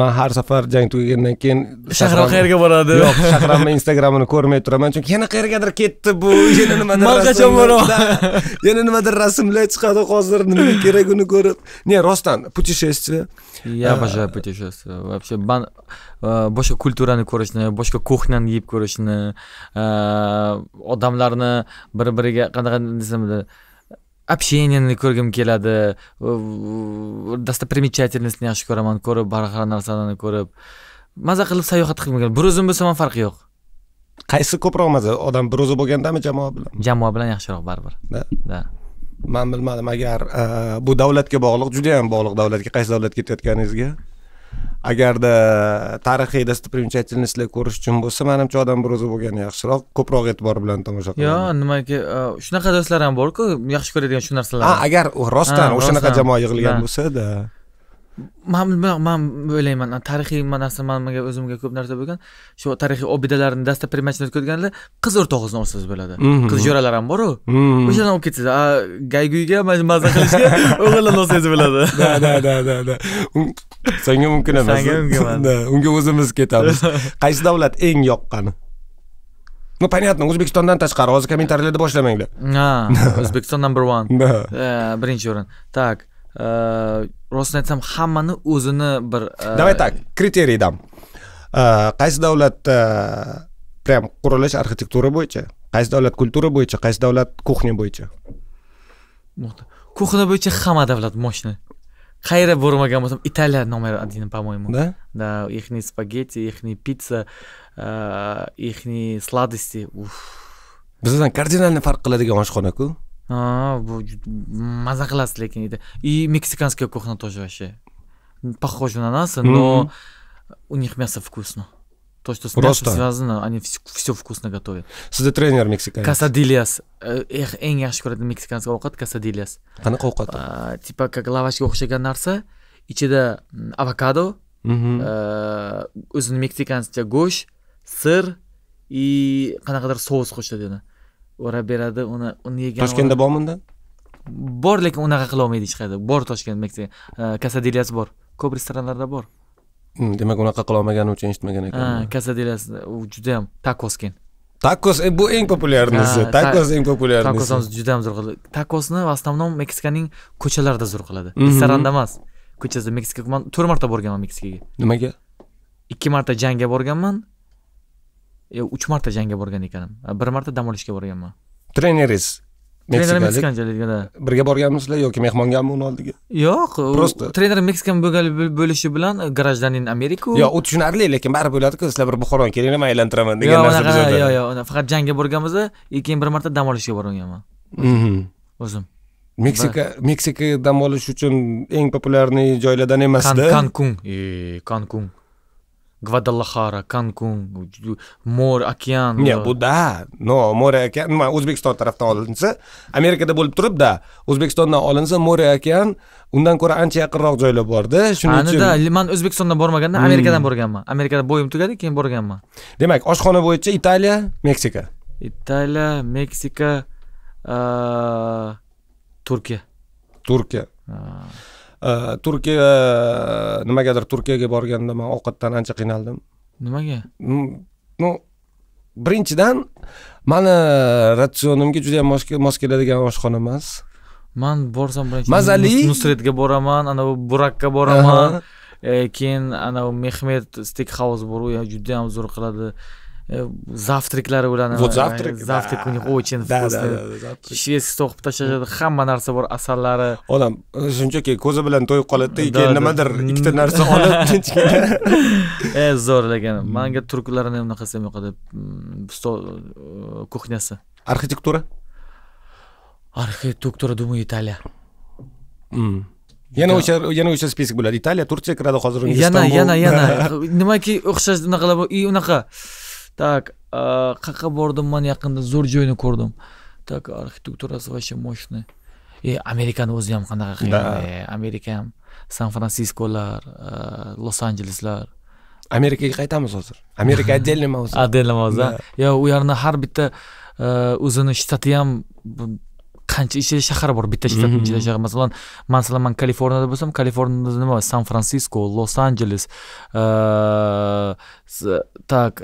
man har safar jang tugagandan keyin shahram qayerga boradi yo'q shahramni instagramini ko'rmay turaman chunki yana qayergadir ketdi bu yana nimadir man qachon boraman yana nimadir rasmlar chiqadi hozir nima uni ko'rib не rostdan путешествие я обожаю путешествие вообще man э, boshqa kulturani ko'rishni boshqa kuxnyani yeb ko'rishni э, odamlarni bir biriga qanaqa desam bo'ladi общениeni ko'rgim keladi достопримечательностьni yaxshi ko'raman ko'rib har narsalarni ko'rib maza qilib sayohat qilgim keladi bir o'zim bo'lsam ham farqi yo'q qaysi ko'proq maza odam bir o'zi bo'lgandami jamoa bilan jamoa bilan yaxshiroq baribir да да man bilmadim agar bu davlatga bog'liq juda yam bog'liq davlatga qaysi davlatga ketayotganingizga agarda tarixiy достопримечательностlar ko'rish uchun bo'lsa manimcha odam bir o'zi bo'lgani yaxshiroq ko'proq e'tibor bilan tomosha qilish yo'q nimaki e, shunaqa do'stlar ham borku yaxshi ko'radigan shu narsalarni agar rostdan o'shanaqa jamoa yig'ilgan bo'lsada man man o'ylayman tarixiy narsa manga o'zimga ko'p narsa bo'lgan shu tarixiy obidalarni dastlab primachidan ko'rganlar qiz o'rtog'isini olsangiz bo'ladi qiz jo'ralar ham boru mhm. o'shadan olib ketsangiz gayguyga maza qilishga o'g'illarni olsangiz bo'ladi da da da da senga mumkin emas senga mumkin emas unga o'zimiz ketamiz qaysi davlat eng yoqqani ну понятно o'zbekistondan tashqari hozir kommentariylarda boshlamanglar ha o'zbekiston number one birinchi o'rin так rostini aytsam hammani o'zini bir давай так kriteriydan qaysi davlatda прям qurilish arxitektura bo'yicha qaysi davlat kultura bo'yicha qaysi davlat kuxня bo'yicha kuxня bo'yicha hamma davlat мощный qayerga bormagan bo'lsam italiya номер один по моему да да ихни спагетти ихни pizza э, ихни сладости bizadan kardinalni farq qiladigan oshxonaku bu maza qilasiz lekin это и мексиканская кухня тоже вообще Похоже на нас но у них мясо вкусно то, что с мясом связано, они все, вкусно готовят. Сізді тренер мексиканец. Касадильяс. Э, эх, эң yaxshi ko'radigan meksikanskiy ovqat касадильяс. Qanaqa ovqat? Типа как лавашga o'xshagan narsa, ichida avokado, o'zini meksikancha go'sht, sir и qanaqadir sous qo'shiladi. o'rab beradi uni uni yegan toshkentda bormi undan bor lekin unaqa qilolmaydi hech qayerda bor toshkent meksika kasadilyasi bor ko'p restoranlarda bor hmm, demak unaqa qilolmagani uchun eshitmagan ekan kasadilyasi u juda yam takoskin takos e, bu eng populyarnisi takos eng populyarnisi takos juda ham zo'r qiladi takosni в основном meksikaning ko'chalarida zo'r qiladi mhm. restoranda emas ko'chasida meksika man to'rt marta borganman meksikaga nimaga ikki marta jangga borganman uch marta jangga borgan ekanim bir marta dam olishga borganman treneringiz trenerim birga borganmisizlar yoki mehmonganmi uni oldiga yo'q просто trenerim meksikan bo'lgan bo'lishi bilan grajdanin ameriku yo'q u tushunarli lekin baribir o'yladiku sizlar bir buxoroga kelinglar man aylantiraman degan narsa yo' yo'q yo'q faqat jangga borganmiz keyin bir marta dam olishga borganman mhm. o'zim meksika meksika dam olish uchun eng популярный joylardan emasda kankun kankun Гвадалахара, Канкун, mo'r, okean. Не, bu да, но море okean, nima O'zbekiston tarafdan olinsa, Amerikada bo'lib turibda, O'zbekistondan olinsa mo'ri okean undan ko'ra ancha yaqinroq joylar borda. Shuning uchun Anida, men O'zbekistondan bormaganman, Amerikadan borganman. Amerikada bo'yim tugadi, keyin borganman. Demak, oshxona bo'yicha Italiya, Meksika. Italiya, Meksika, Turkiya. Turkiya. turkiya э, э, nimagadir turkiyaga borganda man ovqatdan ancha qiynaldim nimaga ну birinchidan mani ratsionimga juda yam mos keladigan oshxona emas man borsam mazali nusretga boraman anavi burakka boraman e, keyin anavi mehmet stek house bor u ham judayam zo'r qiladi завтраклari ularni вот завтрак завтрак у них очень вкусный shvedский to'qib tashlashadi hamma narsa bor asallari odam shunchaki ko'zi bilan to'yib qoladida keyin nimadir ikkita narsa olib tinchgina e zo'r lekin manga turklarni ham unaqa unaqasi yoqadi kuxnyasi arxitektura arxitektura думаю italiya yana o'sha yana o'sha список bo'ladi italiya turtsiya kiradi hozir yana yana yana nimaki o'xshash unaqalar и unaqa так qayerqa bordim man yaqinda zo'r joyni ko'rdim так arxitekturasi вообще мощный и amerikani o'zi ham qanaqa qiyin amerika ham san fransiskolar los anjeleslar amerikaga qaytamiz hozir amerika отдельный mavzu отдельный mavzu yo u yerni har bitta o'zini shtati ham qancha ichida shahar bor bitta shtatni ichida shahar masalan masalan man kaliforniyada bo'lsam kaliforniyada nima san fransisko los anjeles так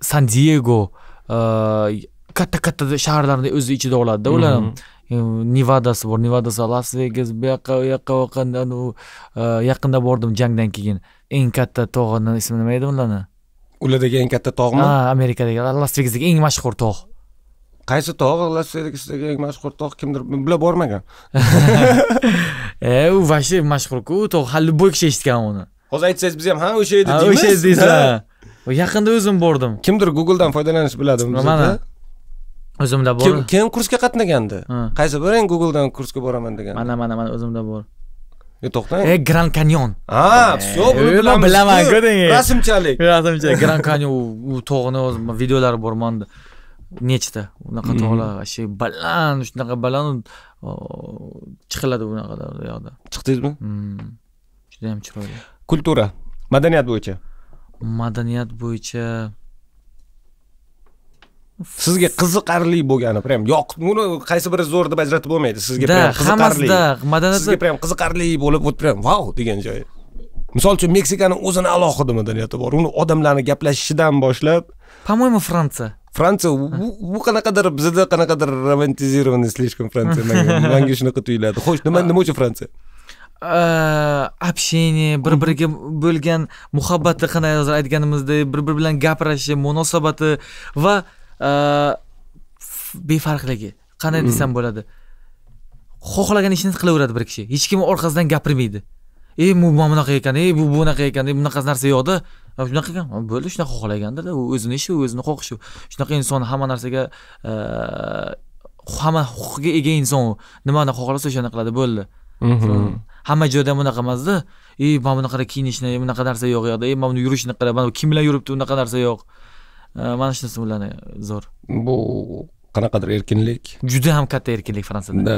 san diego e, katta katta shaharlarni o'zi ichida oladida ular mhm. e, nevadasi bor nevadasi las vegas bu yoqqa u yoqqa bu yoqqa e, yaqinda bordim jangdan keyin eng katta tog'ini ismi nima edi ularni ulardagi eng katta tog'mi ha amerikadagi las vegasdagi eng mashhur tog' qaysi tog' las vegasdagi eng mashhur tog' kimdir bular bormagan e u вообще mashhurku u tog' hali любой kishi eshitgan uni hozir aytsangiz biz ham ha o'sha edi deymiz o'sha edi deysizlar yaqinda o'zim bordim kimdir googledan foydalanish biladi mana o'zimda bor kim, kursga qatnagandi qaysi biring googledan kursga boraman degan mana mana mana o'zimda bor e, to'xtang e gran kanyon a все buni bilaman rasmchalik rasmchalik gran kanyon u tog'ini o'zi videolari bor manda nechta unaqa mhm. tog'lar вообще baland shunaqa baland chiqiladi unaqada u yoqda chiqdingizmi hmm. judayam chiroyli kultura madaniyat bo'yicha madaniyat bo'yicha sizga qiziqarli bo'lgani прям yoq buni qaysi biri zo'r deb ajratib bo'lmaydi sizga да hammasida madaniyat sizga прям qiziqarli bo'lib вот прям vau degan joyi misol uchun meksikani o'zini alohida madaniyati bor uni odamlarni gaplashishidan boshlab по моему fransiya fransiya bu qanaqadir bizada qanaqadir romantizirованный слишком франция manga shunaqa tuyuladi xo'sh nima nima uchun fransiya Э, общение bir biriga bo'lgan muhabbati qanday hozir aytganimizdek bir biri bilan gaplashishi munosabati va befarqligi қандай desam bo'ladi xohlagan ishini qilaveradi bir kishi hech kim orqasidan gapirmaydi ey bu mana bunaqa ekan ey bu bunaqa е ey bunaqa narsa yo'qda shunaqa ekan bo'ldi shunaqa xohlagandirda u o'zini ishi o'zini xohishi shunaqa inson hamma narsaga hamma huquqiga ega inson u nimani xohlasa o'shani qiladi bo'ldi hamma joyda bunaqa emasda ey mana bunaqada kiyinishni bunaqa narsa yo'q yoqda ey mana buni yurishni qara mana kim bilan yuribdi unaqa narsa yo'q mana shu narsa ularni zo'r bu qanaqadir erkinlik juda ham katta erkinlik fransiyada да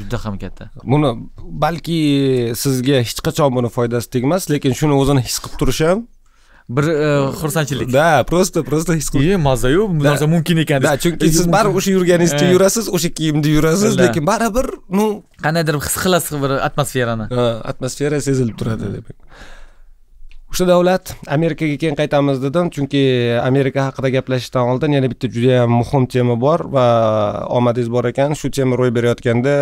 juda ham katta buni balki sizga hech qachon buni foydasi tegmas lekin shuni o'zini his qilib turish ham bir e, xursandchilik да просто просто his qilib e bu narsa mumkin ekan да chunki siz baribir o'sha yurganingizcha yurasiz o'sha kiyimda yurasiz lekin baribir ну qandaydir his qilasiz bir atmosferani atmosfera sezilib turadi demak o'sha davlat amerikaga keyin qaytamiz dedim chunki amerika haqida gaplashishdan oldin yana bitta juda judayam muhim tema bor va omadingiz bor ekan shu tema ro'y berayotganda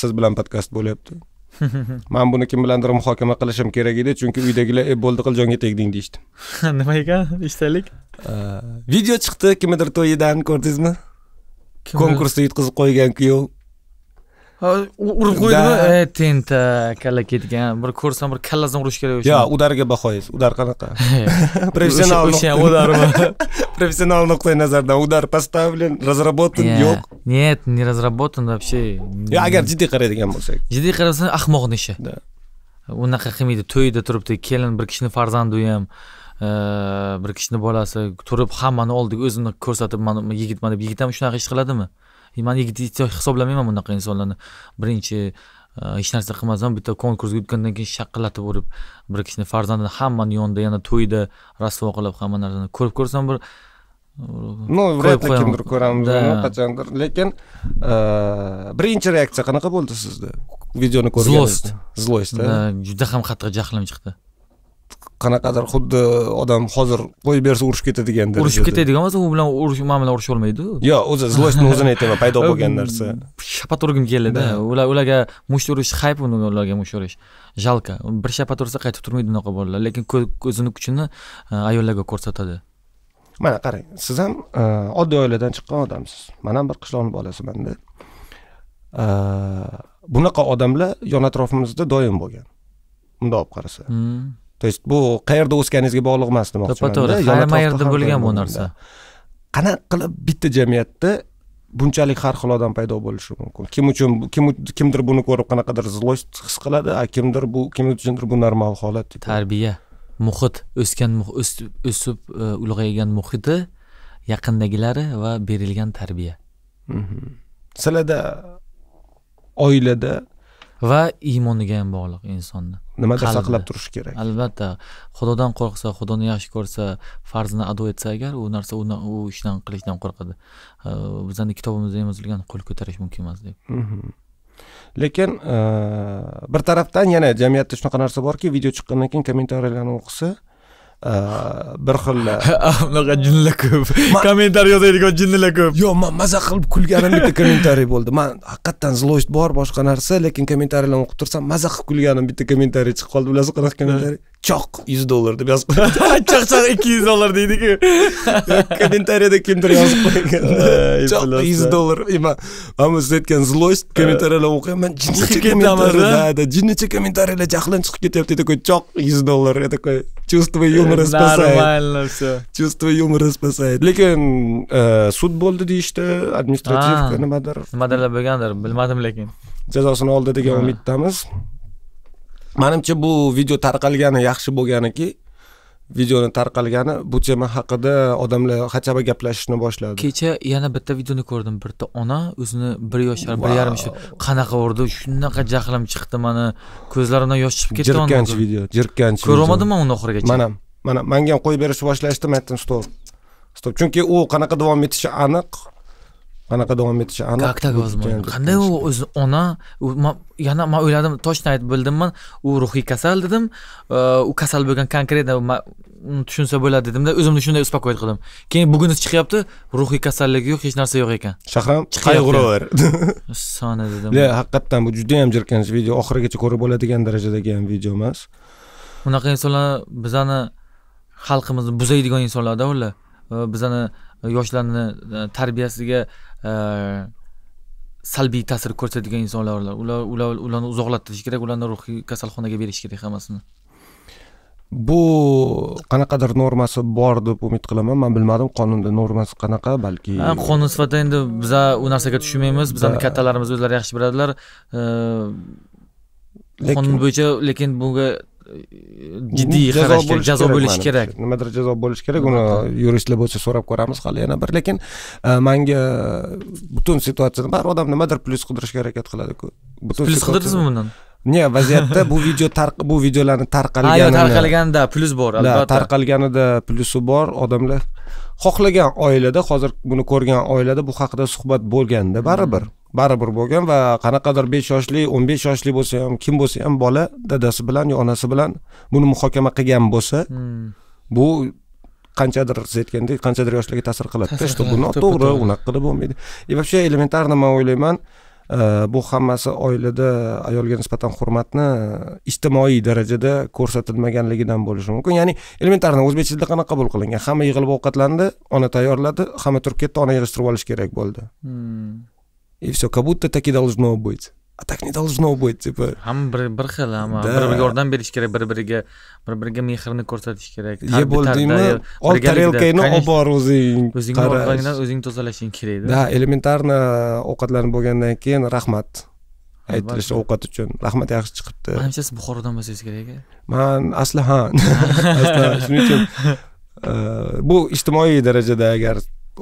siz bilan podkast bo'lyapti man buni kim bilandir muhokama qilishim kerak edi chunki uydagilar e bo'ldi jonga tegding deyishdi nima ekan eshitaylik video chiqdi kimnidir to'yidan ko'rdingizmi konkursda yutqazib qo'ygan kuyov urib qo'ydimi e tenta kalla ketgan bir ko'rsam bir kallasidan urish kerak yo'q udarga bahoysiz udar qanaqa professional o'sha ham udarmi professional nuqtai nazardan udar поставлен разработан yo'q нет не разработан вообще yo agar jiddiy qaraydigan bo'lsak jiddiy qarasa ahmoqni ishi unaqa qilmaydi to'yda turibdi kelin bir kishini farzandi u ham e, bir kishini bolasi turib hammani oldiga o'zini ko'rsatib man yigitman deb yigit ham shunaqa ish qiladimi man yigit hisoblamayman bunaqa insonlarni birinchi hech narsa qilmasdan bitta konkursga o'tgandan keyin shaqillatib urib bir kishini farzandini hammani yonida yana to'yda rasvo qilib hamma narsani ko'rib ko'rsam bir ну вряд ли kimdir ko'ramiz qachondir lekin birinchi reaksiya qanaqa bo'ldi sizda videoni ko'rgan zlost zlost juda ham qattiq jahlim chiqdi qanaqadir xuddi odam hozir qo'yib bersa urushib ketadigan urushib ketadigan bo'lsa u bilan urush man bilan urisha olmaydiku yo'q o'zi zlostni o'zini aytaman paydo bo'lgan narsa shappa turgim keldida ular ularga musht urish hayp ularga musht urish жалко bir shappa tursa qaytib turmaydi unaqa bolalar lekin o'zini kuchini e, ayollarga ko'rsatadi mana qarang siz ham e, oddiy oiladan chiqqan odamsiz man ham bir qishloqni bolasimanda e, bunaqa odamlar yon atrofimizda doim bo'lgan bundoq olib qarasa hmm. то есть bu qayerda o'sganingizga bog'liq emas demoqchiman to'ppa to'g'ri hamma yerda bo'lgan bu narsa qanaqa qilib bitta jamiyatda bunchalik har xil odam paydo bo'lishi mumkin kim uchun kim kimdir buni ko'rib qanaqadir zlost his qiladi a kimdir bu kim uchundir bu normal holat tarbiya muhit o'sgan o'sib e, ulg'aygan muhiti yaqindagilari va berilgan tarbiya mhm. sizlarda oilada va iymoniga ham bog'liq insonni nimada saqlab turish kerak albatta xudodan qo'rqsa xudoni yaxshi ko'rsa farzini ado etsa agar u narsa u ishdan qilishdan qo'rqadi bizani kitobimizda ham yozilgan qo'l ko'tarish mumkin emas deb mhm. lekin e, bir tarafdan yana jamiyatda shunaqa narsa borki video chiqqandan keyin kommentariyalarni o'qisa bir xil unaqa jinnilar ko'p kommentariy yozadigan jinnilar ko'p yo'q man maza qilib kulganim bitta kommentariy bo'ldi man haqiqatdan злость bor boshqa narsa lekin kommentariylarni o'qib tursam maza qilib kulganim bitta kommentariy chiqib qoldi bilasiz qanaqa kommentariy choq yuz dollar deb yozib qo'ygan choq choq ikki yuz dollar deydiku kommentariyada kimdir yozib qo'ygan choq yuz dollar mana siz aytgan злость kommentariyalar o'qiyapman jinnicha kommentariy да да jinnicha kommentariylar jahlim chiqib ketyapti такой choq yuz dollar я такой Э, Чувство юмора спасает. normalno все. Чувство юмora спasает. Lekin sud bo'ldi deyishdi, administrativ nimadir. Nimadirlar bo'lgandir, bilmadim lekin. Jazosini oldi degan umiddamiz. Menimcha bu video tarqalgani yaxshi bo'lganiki, videoni tarqalgani bu tema haqida odamlar hachaba gaplashishni boshladi kecha yana bitta videoni ko'rdim bitta ona o'zini bir yoshar bir yarim yoshar qanaqa urdi shunaqa jahlim chiqdi mani ko'zlarimdan yosh chiqib ketdi jirkanch video jirkanch ko'rolmadim man uni oxirigacha mana ham mana manga ham qo'yib berishni boshlashdi man aytdim stop stop chunki u qanaqa davom etishi aniq qanaqa davom etishi aniq как так возможно qanday u o'zi ona yana man o'yladim точно aytib bildimman u ruhiy kasal dedim e, u kasal bo'lgan konkretно tushunsa bo'ladi dedimda o'zimni shunday успокоить qildim keyin bugun chiqyapti ruhiy kasallik yo'q hech narsa yo'q ekan shahram qayg'uraver sona dedim haqiqatdan bu juda yam jirkanch video oxirigacha ko'rib bo'ladigan darajadagi ham video emas unaqa insonlar bizani xalqimizni buzadigan insonlarda ular e, bizani yoshlarni e, tarbiyasiga e, salbiy ta'sir ko'rsatadigan insonlar ular ular ularni uzoqlattirish kerak ularni ruhiy kasalxonaga berish kerak hammasini bu qanaqadir normasi bor deb umid qilaman man bilmadim qonunda normasi qanaqa balki qonun sifatida endi biza u narsaga tushunmaymiz bizani kattalarimiz o'zlari yaxshi biladilar e, qonun bo'yicha lekin bunga jiddiy kerak jazo bo'lishi kerak nimadir jazo bo'lishi kerak uni yuristlar bo'lsa so'rab ko'ramiz hali yana bir lekin e, manga e, butun situatsiyada baribir odam nimadir plyus qidirishga harakat qiladiku butun plyus qidirdizmi bundan не vaziyatda bu video bu videolarni tarqalgan tarqalganida plyus bor albatta tarqalganida plyusi bor odamlar xohlagan oilada hozir buni ko'rgan oilada bu haqida suhbat bo'lganda baribir baribir bo'lgan va qanaqadir besh yoshli o'n besh yoshli bo'lsa ham kim bo'lsa ham bola dadasi bilan yo onasi bilan buni muhokama qilgan bo'lsa hmm. bu qanchadir siz aytgandek qanchadir yoshlarga ta'sir qiladida что bu noto'g'ri unaqa qilib bo'lmaydi и e, вообще elementarно man o'ylayman e, bu hammasi oilada ayolga nisbatan hurmatni ijtimoiy darajada ko'rsatilmaganligidan bo'lishi mumkin ya'ni elementarno o'zbekchada qanaqa qabul qilingan hamma yig'ilib ovqatlandi ona tayyorladi hamma turib ketdi ona yig'ishtirib olish kerak bo'ldi hmm. и все, как будто таки должно быть. а так не должно быть типа ham bir bir xil hamma bir biriga yordam berish kerak bir biriga bir biriga mehrni ko'rsatish kerak ye bo'ldingmi ol tarelkangni olib bor o'zing o'zingni orqangdan o'zing tozalashing kerak да elementarно ovqatlanib bo'lgandan keyin rahmat aytilishi ovqat uchun rahmat yaxshi chiqibdi manimchasi buxorodan bo'lsangiz kerak man asli ha shuning uchun bu ijtimoiy darajada agar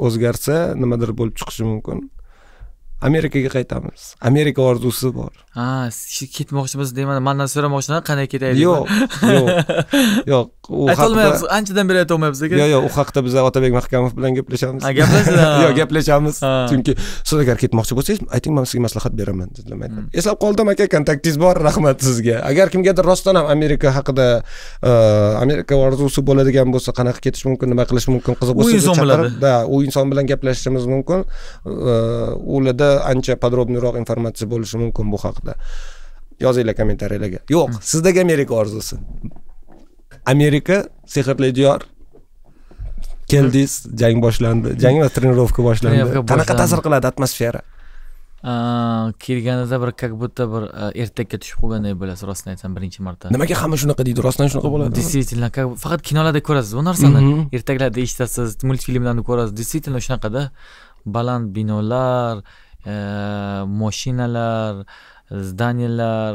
o'zgarsa nimadir bo'lib chiqishi mumkin amerikaga qaytamiz amerika orzusi bor ha ketmoqchimiz deyman mandan so'ramoqchiman qanday ketaylik yo'q yo'q yo'q u anchadan beri aytolmayapmiz lekin yo'q yo'q u haqida biz otabek mahkamov bilan gaplashamiz ha yo'q gaplashamiz chunki siz agar ketmoqchi bo'lsangiz ayting man sizga maslahat beraman dedim hmm. eslab qoldim aka kontaktingiz bor rahmat sizga agar kimgadir rostdan ham amerika haqida e, amerika orzusi bo'ladigan bo'lsa qanaqa ketish mumkin nima qilish mumkin qiziq bo'lsa u inson biladi да u inson bilan gaplashishimiz mumkin e, ularda haqida ancha подробныйroq informatsiya bo'lishi mumkin bu haqida yozinglar kommentariyalarga yo'q hmm. sizdagi amerika orzusi amerika sehrli diyor keldingiz jang boshlandi jang emas trenirovka boshlandi qanaqa ta'sir qiladi atmosfera kelganida bir как будто bir e, ertakka tushib qolganday bo'lasiz rostini aytsam birinchi marta nimaga hamma shunaqa deydi rostdan shunaqa bo'ladi действительно как faqat kinolarda ko'rasiz bu narsani ertaklarda eshitasiz multfilmlarni ko'rasiz действительно shunaqada baland binolar Э, moshinalar zdaniyalar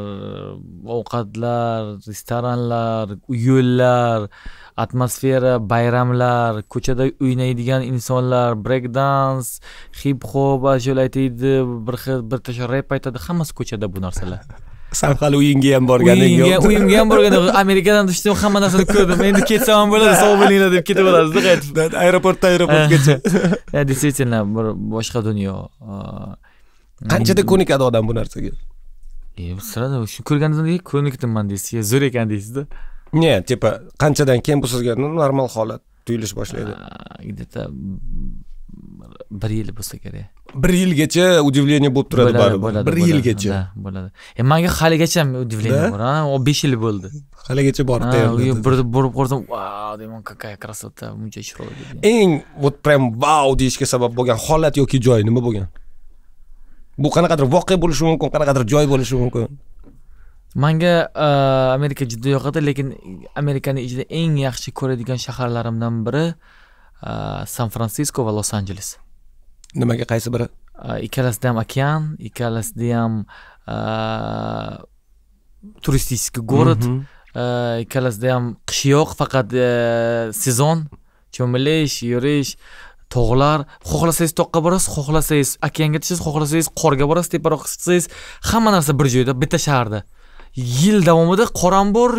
ovqatlar restoranlar yo'llar atmosfera bayramlar ko'chada o'ynaydigan insonlar brek dans hip hop ashyolar aytaydi bir xil bir tasha rep aytadi hammasi ko'chada bu narsalar san hali uyingga ham borganing yo'q uyimga ham borgan amerikadan tushdim hamma narsani ko'rdim endi ketsam ham bo'ladi sog' bo'linglar deb ketib olasizda qaytib aeroportdan aeroportgacha действительно bir boshqa dunyo qanchada ko'nikadi odam bu narsaga e, sirada shu ko'rganingizdan keyin ko'nikdimman deysiz zo'r ekan deysizda не типа qanchadan keyin bu sizga normal holat tuyulish boshlaydi где то bir yil bo'lsa kerak bir yilgacha удивление bo'lib turadi baribir bir yilgacha bo'ladi e, manga haligacha удивление bor besh yil bo'ldi haligacha bor bir borib ko'rsam vau deyman какая красота muncha chiroyli eng вот прям vau deyishga sabab bo'lgan holat yoki joy nima bo'lgan bu qanaqadir voqea bo'lishi mumkin qanaqadir joy bo'lishi mumkin manga e, amerika juda yoqadi lekin amerikani ichida eng yaxshi ko'radigan shaharlarimdan biri san fransisko va los anjeles nimaga qaysi biri ikkalasida ham okean ikkalasida ham turistik город ikkalasida ham qish yo'q faqat sezon cho'milish yurish tog'lar xohlasangiz toqqa borasiz xohlasangiz okeanga tushasiz xohlasangiz qorga borasiz teparoqqa chiqsangiz hamma narsa bir joyda bitta shaharda yil davomida qor ham bor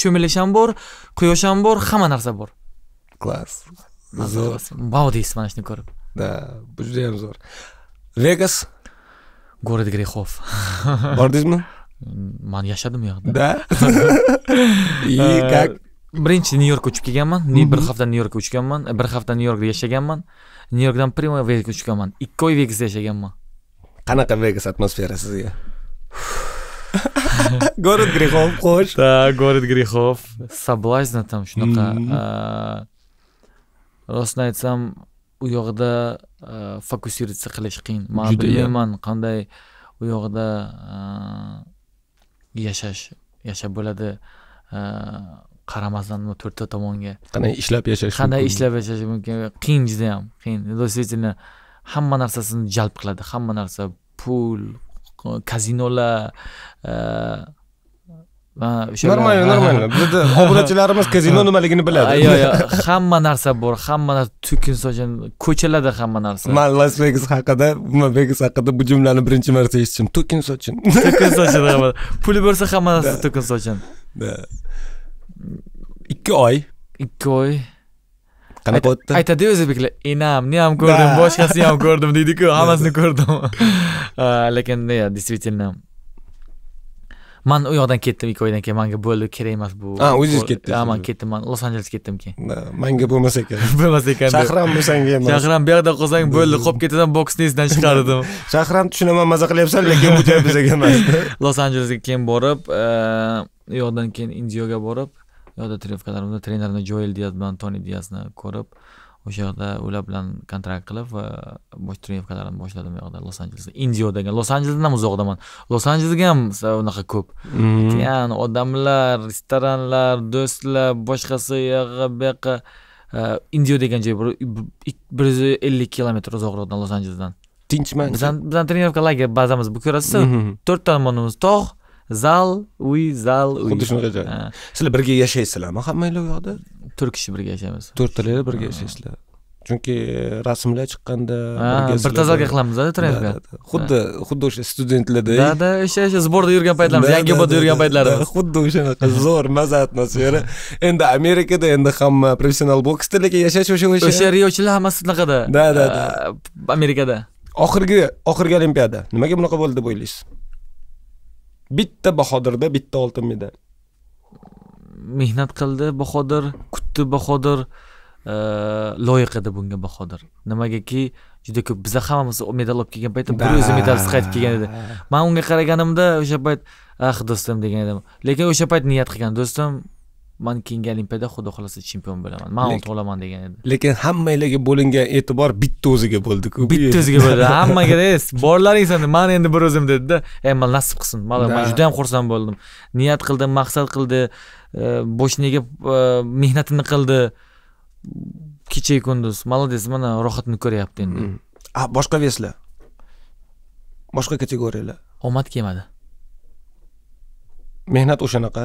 cho'milish ham bor quyosh ham bor hamma narsa bor klass zo'r vau deysiz mana shuni ko'rib да bu juda judayam zo'r vegas город грехов bordingizmi man yashadim u yoqda да и как birinchi nyu yorkka uchib kelganman bir hafta nyu yorkka uchganman bir hafta nyu yorkda yashaganman nyu yorkdan прямой vegasga uchganman ikki oy vegasda yashaganman qanaqa vegas atmosferasi sizga город грехов xo'sh да город грехов соблазна там shunaqa rostini aytsam u yog'ida e, fokusироваться qilish qiyin man bilmayman qanday u yog'ida e, yashash yashab bo'ladi e, qaramasdan to'rtta tomonga qanday ishlab yashash qanday ishlab yashash mumkin qiyin judayam qiyin действительно hamma narsasini jalb qiladi hamma narsa pul kazinolar нормально нормально bizni obunachilarimiz kazino nimaligini biladi yo'q yo'q hamma narsa bor hamma narsa to'kin sochin ko'chalarda hamma narsa man las vegas haqida umuman vegas haqida bu jumlani birinchi marta eshitdim tukin sochin tukin sochin puli bo'lsa hamma narsa tukin sochin ikki oy ikki oy qanaqa o'tdi aytadi o'zbeklar enam ni ham ko'rdim boshqasini ham ko'rdim deydiku hammasini ko'rdim lekin действительно man u yoqdan ketdim ikki oydan keyin manga bo'ldi kerak emas bu ha o'zingiz ketdingiz ha man ketdim man los anjelesga ketdim keyin manga bo'lmasa ekan bo'lmasa ekan shahram bo'lsang emas shahram bu yoqda qolsang bo'ldi qolib ketasan boksni esidan chiqardim shahram tushunaman maza qilyapsan lekin bu joy bizaga emas los anjelesga keyin borib u yoqdan keyin indioga borib u yoqda trevkalarimda trenerni joel diaz bilan toni diazni ko'rib o'sha yoqda ular bilan kontrakt qilib va bosh boshladim u yoqda los anjelesda indio degan los anjelesdan ham uzoqdaman los anjelesga ham unaqa ko'p okean mm-hmm. odamlar restoranlar do'stlar boshqasi u yoqqa bu yoqqa indio degan joy bir yuz ellik kilometr uzoqroqdan los anjelesdan tinchman bizani bizani trenirovka lager bazamiz bu ko'rasizmi mm-hmm. to'rt tomonimiz tog' zal uy zal uy xuddi shunaqa joy sizlar birga yashaysizlarmi hammanglar u yoqda to'rt kishi birga yashaymiz to'rtalanglar birga yashaysizlar chunki rasmlar chiqqanda bir tozalka qilamiz trenirka xuddi xuddi o'sha studentlarda да да o'sha o'sha сборda yurgan paytlarimiz yangi yangiobodda yurgan paytlarimiz xuddi o'shanaqa zo'r maza atmosfera endi amerikada endi hamma professional boksda lekin yashash o'sha o'sha o'sha riochilar hammasi shunaqada да да да amerikada oxirgi oxirgi olimpiada nimaga bunaqa bo'ldi deb o'ylaysiz bitta bahodirda bitta oltin medal mehnat qildi bahodir kutdi bahodir e, loyiq edi bunga bahodir nimagaki juda ko'p biza hammamiz medal olib kelgan paytda bir o'zi medalsiz qaytib kelgan edi man unga qaraganimda o'sha payt ah do'stim degan edim lekin o'sha payt niyat qilgan do'stim man keyingi olimpiada xudo xohlasa chempion bo'laman man oltin olaman degan edi lekin hammanglarga bo'lingan e'tibor bitta o'ziga bo'ldiku bitta o'ziga bo'ldi hammaga borlaring san man endi bir o'zim dedida ey man nasib qilsin man juda ham xursand bo'ldim niyat qildi maqsad qildi e, boshniga e, mehnatini qildi kechayu kunduz молодец mana rohatini ko'ryapti endi mm. a boshqa veslar boshqa kategoriyalar omad kelmadi mehnat o'shanaqa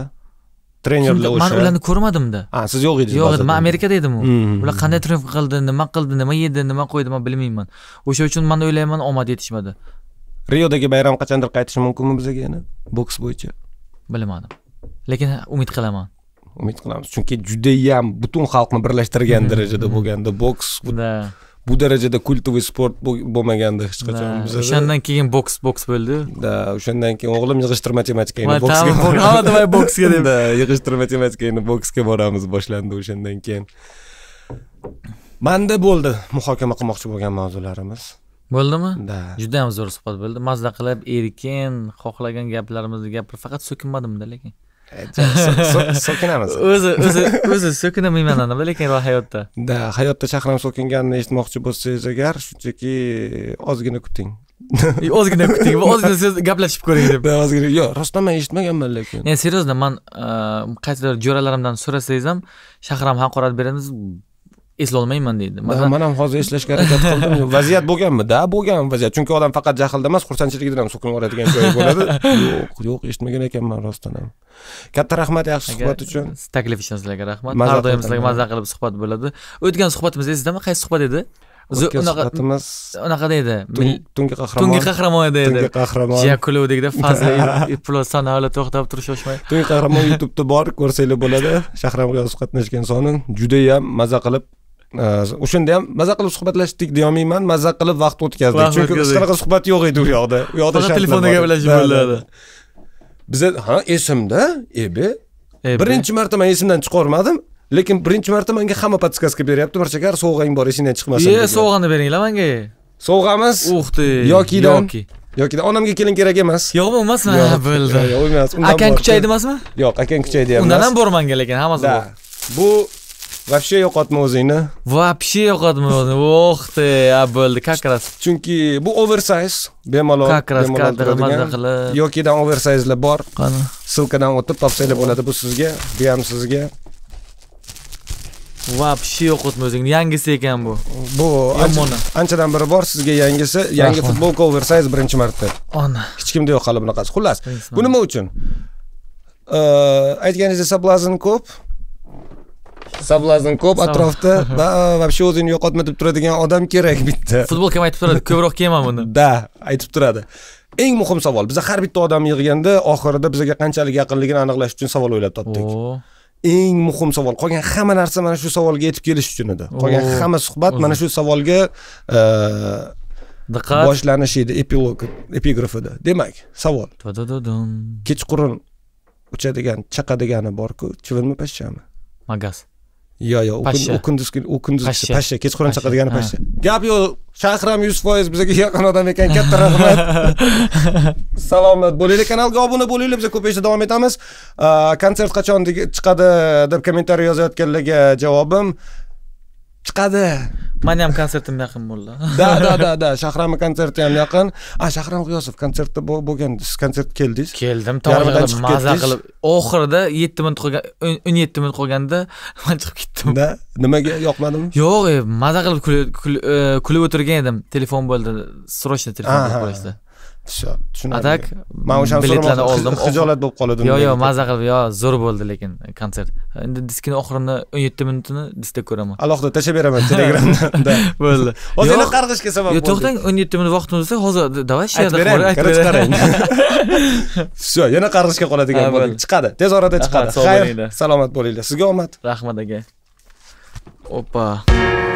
trener для o'sha man ularni ko'rmadimda a siz yo'q edingiz yo'q edim man amerikada edim u mm-hmm, mm-hmm. ular qanday trening qildi nima qildi nima yedi nima qo'ydi man bilmayman o'sha uchun man o'ylayman omad yetishmadi riodagi bayram qachondir qaytishi mumkinmi bizga yana boks bo'yicha bilmadim lekin umid qilaman umid qilamiz chunki judayam butun xalqni birlashtirgan mm-hmm. darajada bo'lganda boks да bu darajada kultovый sport bo'lmagandi hech qachon bizda o'shandan keyin boks boks bo'ldi да o'shandan keyin o'g'lim yig'ishtir matematika boksga давай boksga deb yig'ishtir endi boksga boramiz boshlandi o'shandan keyin manda bo'ldi muhokama qilmoqchi bo'lgan mavzularimiz bo'ldimi да juda ham zo'r suhbat bo'ldi mazza qilib erkin xohlagan gaplarimizni gapirib faqat so'kinmadimda lekin so'kinamiz o'zi o'zi o'zi so'kinib iymanadimi lekin hayotda да hayotda shahram so'kinganini eshitmoqchi bo'lsangiz agar shunchaki ozgina kuting ozgina kuting ozgina siz gaplashib ko'ring deb ozgina yo'q rostdan man eshitmaganman lekin не серьезно man qaysidir jo'ralarimdan so'rasangiz ham shahram haqorat beramiz eslolmayman deydi man ham hozir eslashga harakat qildim vaziyat bo'lganmi da bo'lgan vaziyat chunki odam faqat jahlda emas xursandchiligidan ham so'kinib yuboradigan joyi bo'ladi yo'q yo'q eshitmagan ekanman rostdan ham katta rahmat yaxshi suhbat uchun taklif uchun sizlarga rahmat har doim sizlarga maza qilib suhbat bo'ladi o'tgan suhbatimiz esizdami qaysi suhbat edi suhbatimiz unaqada edi tungi qahramon tungi qahramon edi tungi qahramon jiyakuluvdekda fazli iblosan hali to'xtab turish shoshmay tungi qahramon youtubeda bor ko'rsanglar bo'ladi shahram g'iyosov qatnashgan soni judayam maza qilib Э, o'shanda ham maza qilib suhbatlashdik deyolmayman maza qilib vaqt o'tkazdik chunki hech qanaqa suhbat yo'q edi u yoqda u yoqda faqat telefonda gaplashib bo'ladi biza ha esimda ebi birinchi marta man esimdan chiqarmadim lekin birinchi marta menga hamma подсказка beryapti marchakar sovg'ang bor esingdan chiqmasin e sovg'ani beringlar menga sovg'amiz uhti yokidan yoki yoki onamga kelin kerak emas yo'q emasmi bildim yo'q emas akang kuchaydi emasmi yo'q akang kuchaydi emas undan ham bor menga lekin hammasi bor bu вообще yo'qotma o'zingni вообще yo'qotma o'zini oh ты a bo'ldi как раз chunki bu oversize bemalol как раз kadrimizni qilib yokidan oversizelar bor qani ссылкадан o'tib topsanglar bo'ladi bu sizga bu ham sizga вообще yo'qotma o'zingni yangisi ekan bu bu yomoni anchadan biri bor sizga yangisi yangi futbolka oversize birinchi marta ona hech kimda yo'q hali bunaqasi xullas bu nima uchun э, aytganingizdek соблазн ko'p соблазн ko'p atrofda va вообще o'zini yo'qotma deb turadigan odam kerak bitta futbolka ham aytib turadi ko'proq kiyaman buni да aytib turadi eng muhim savol biza har bitta odamni yig'ganda oxirida bizaga qanchalik yaqinligini aniqlash uchun savol o'ylab topdik eng muhim savol qolgan hamma narsa mana shu savolga yetib kelish uchun edi qolgan hamma suhbat mana shu savolga e, diqqat boshlanishi edi epilog epigraf edi demak savol kechqurun uchadigan chaqadigani borku chivinmi pashshami magaz yo'q yo u kunduz u kunduz pashsha kechqurun chaqadigani pashsha gap yo'q chaqiram yuz foiz bizga yaqin odam ekan katta rahmat salomat bo'linglar kanalga obuna bo'linglar biza ko'payishda davom etamiz konsert qachon chiqadi deb kommentariy yozayotganlarga javobim chiqadi mani ham konsertim yaqin bo'ldi da da da da shahrama konserti ham yaqin a ah, shahram g'iyosov konsertda bo'lgan siz konsertga keldingiz keldim yarmidan maza qilib oxirida yetti minut qolgan o'n yetti minut qolganda man chiqib ketdim да nimaga yoqmadimi yo'q e, maza qilib e, kulib o'tirgan edim telefon bo'ldi срочно telefon qilib qo'yishdi tushunarli a так man o'shani biletlarni oldim xijolat bo'lib qoladim yo'q yo'q maza qilib yo zo'r bo'ldi lekin konsert endi diskini oxirini o'n yetti minutini diskda ko'raman alohida tashlab beraman telegramda bo'ldi hozir yana qarg'ishga sabab bo'ldi to'xtang o'n yetti minut vaqtimiz bo'lsa hozir давай aytib berayin короче qarang все yana qarg'ishga qoladigan bo'ldik chiqadi tez orada chiqadi xayr salomat bo'linglar sizga omad rahmat aka opa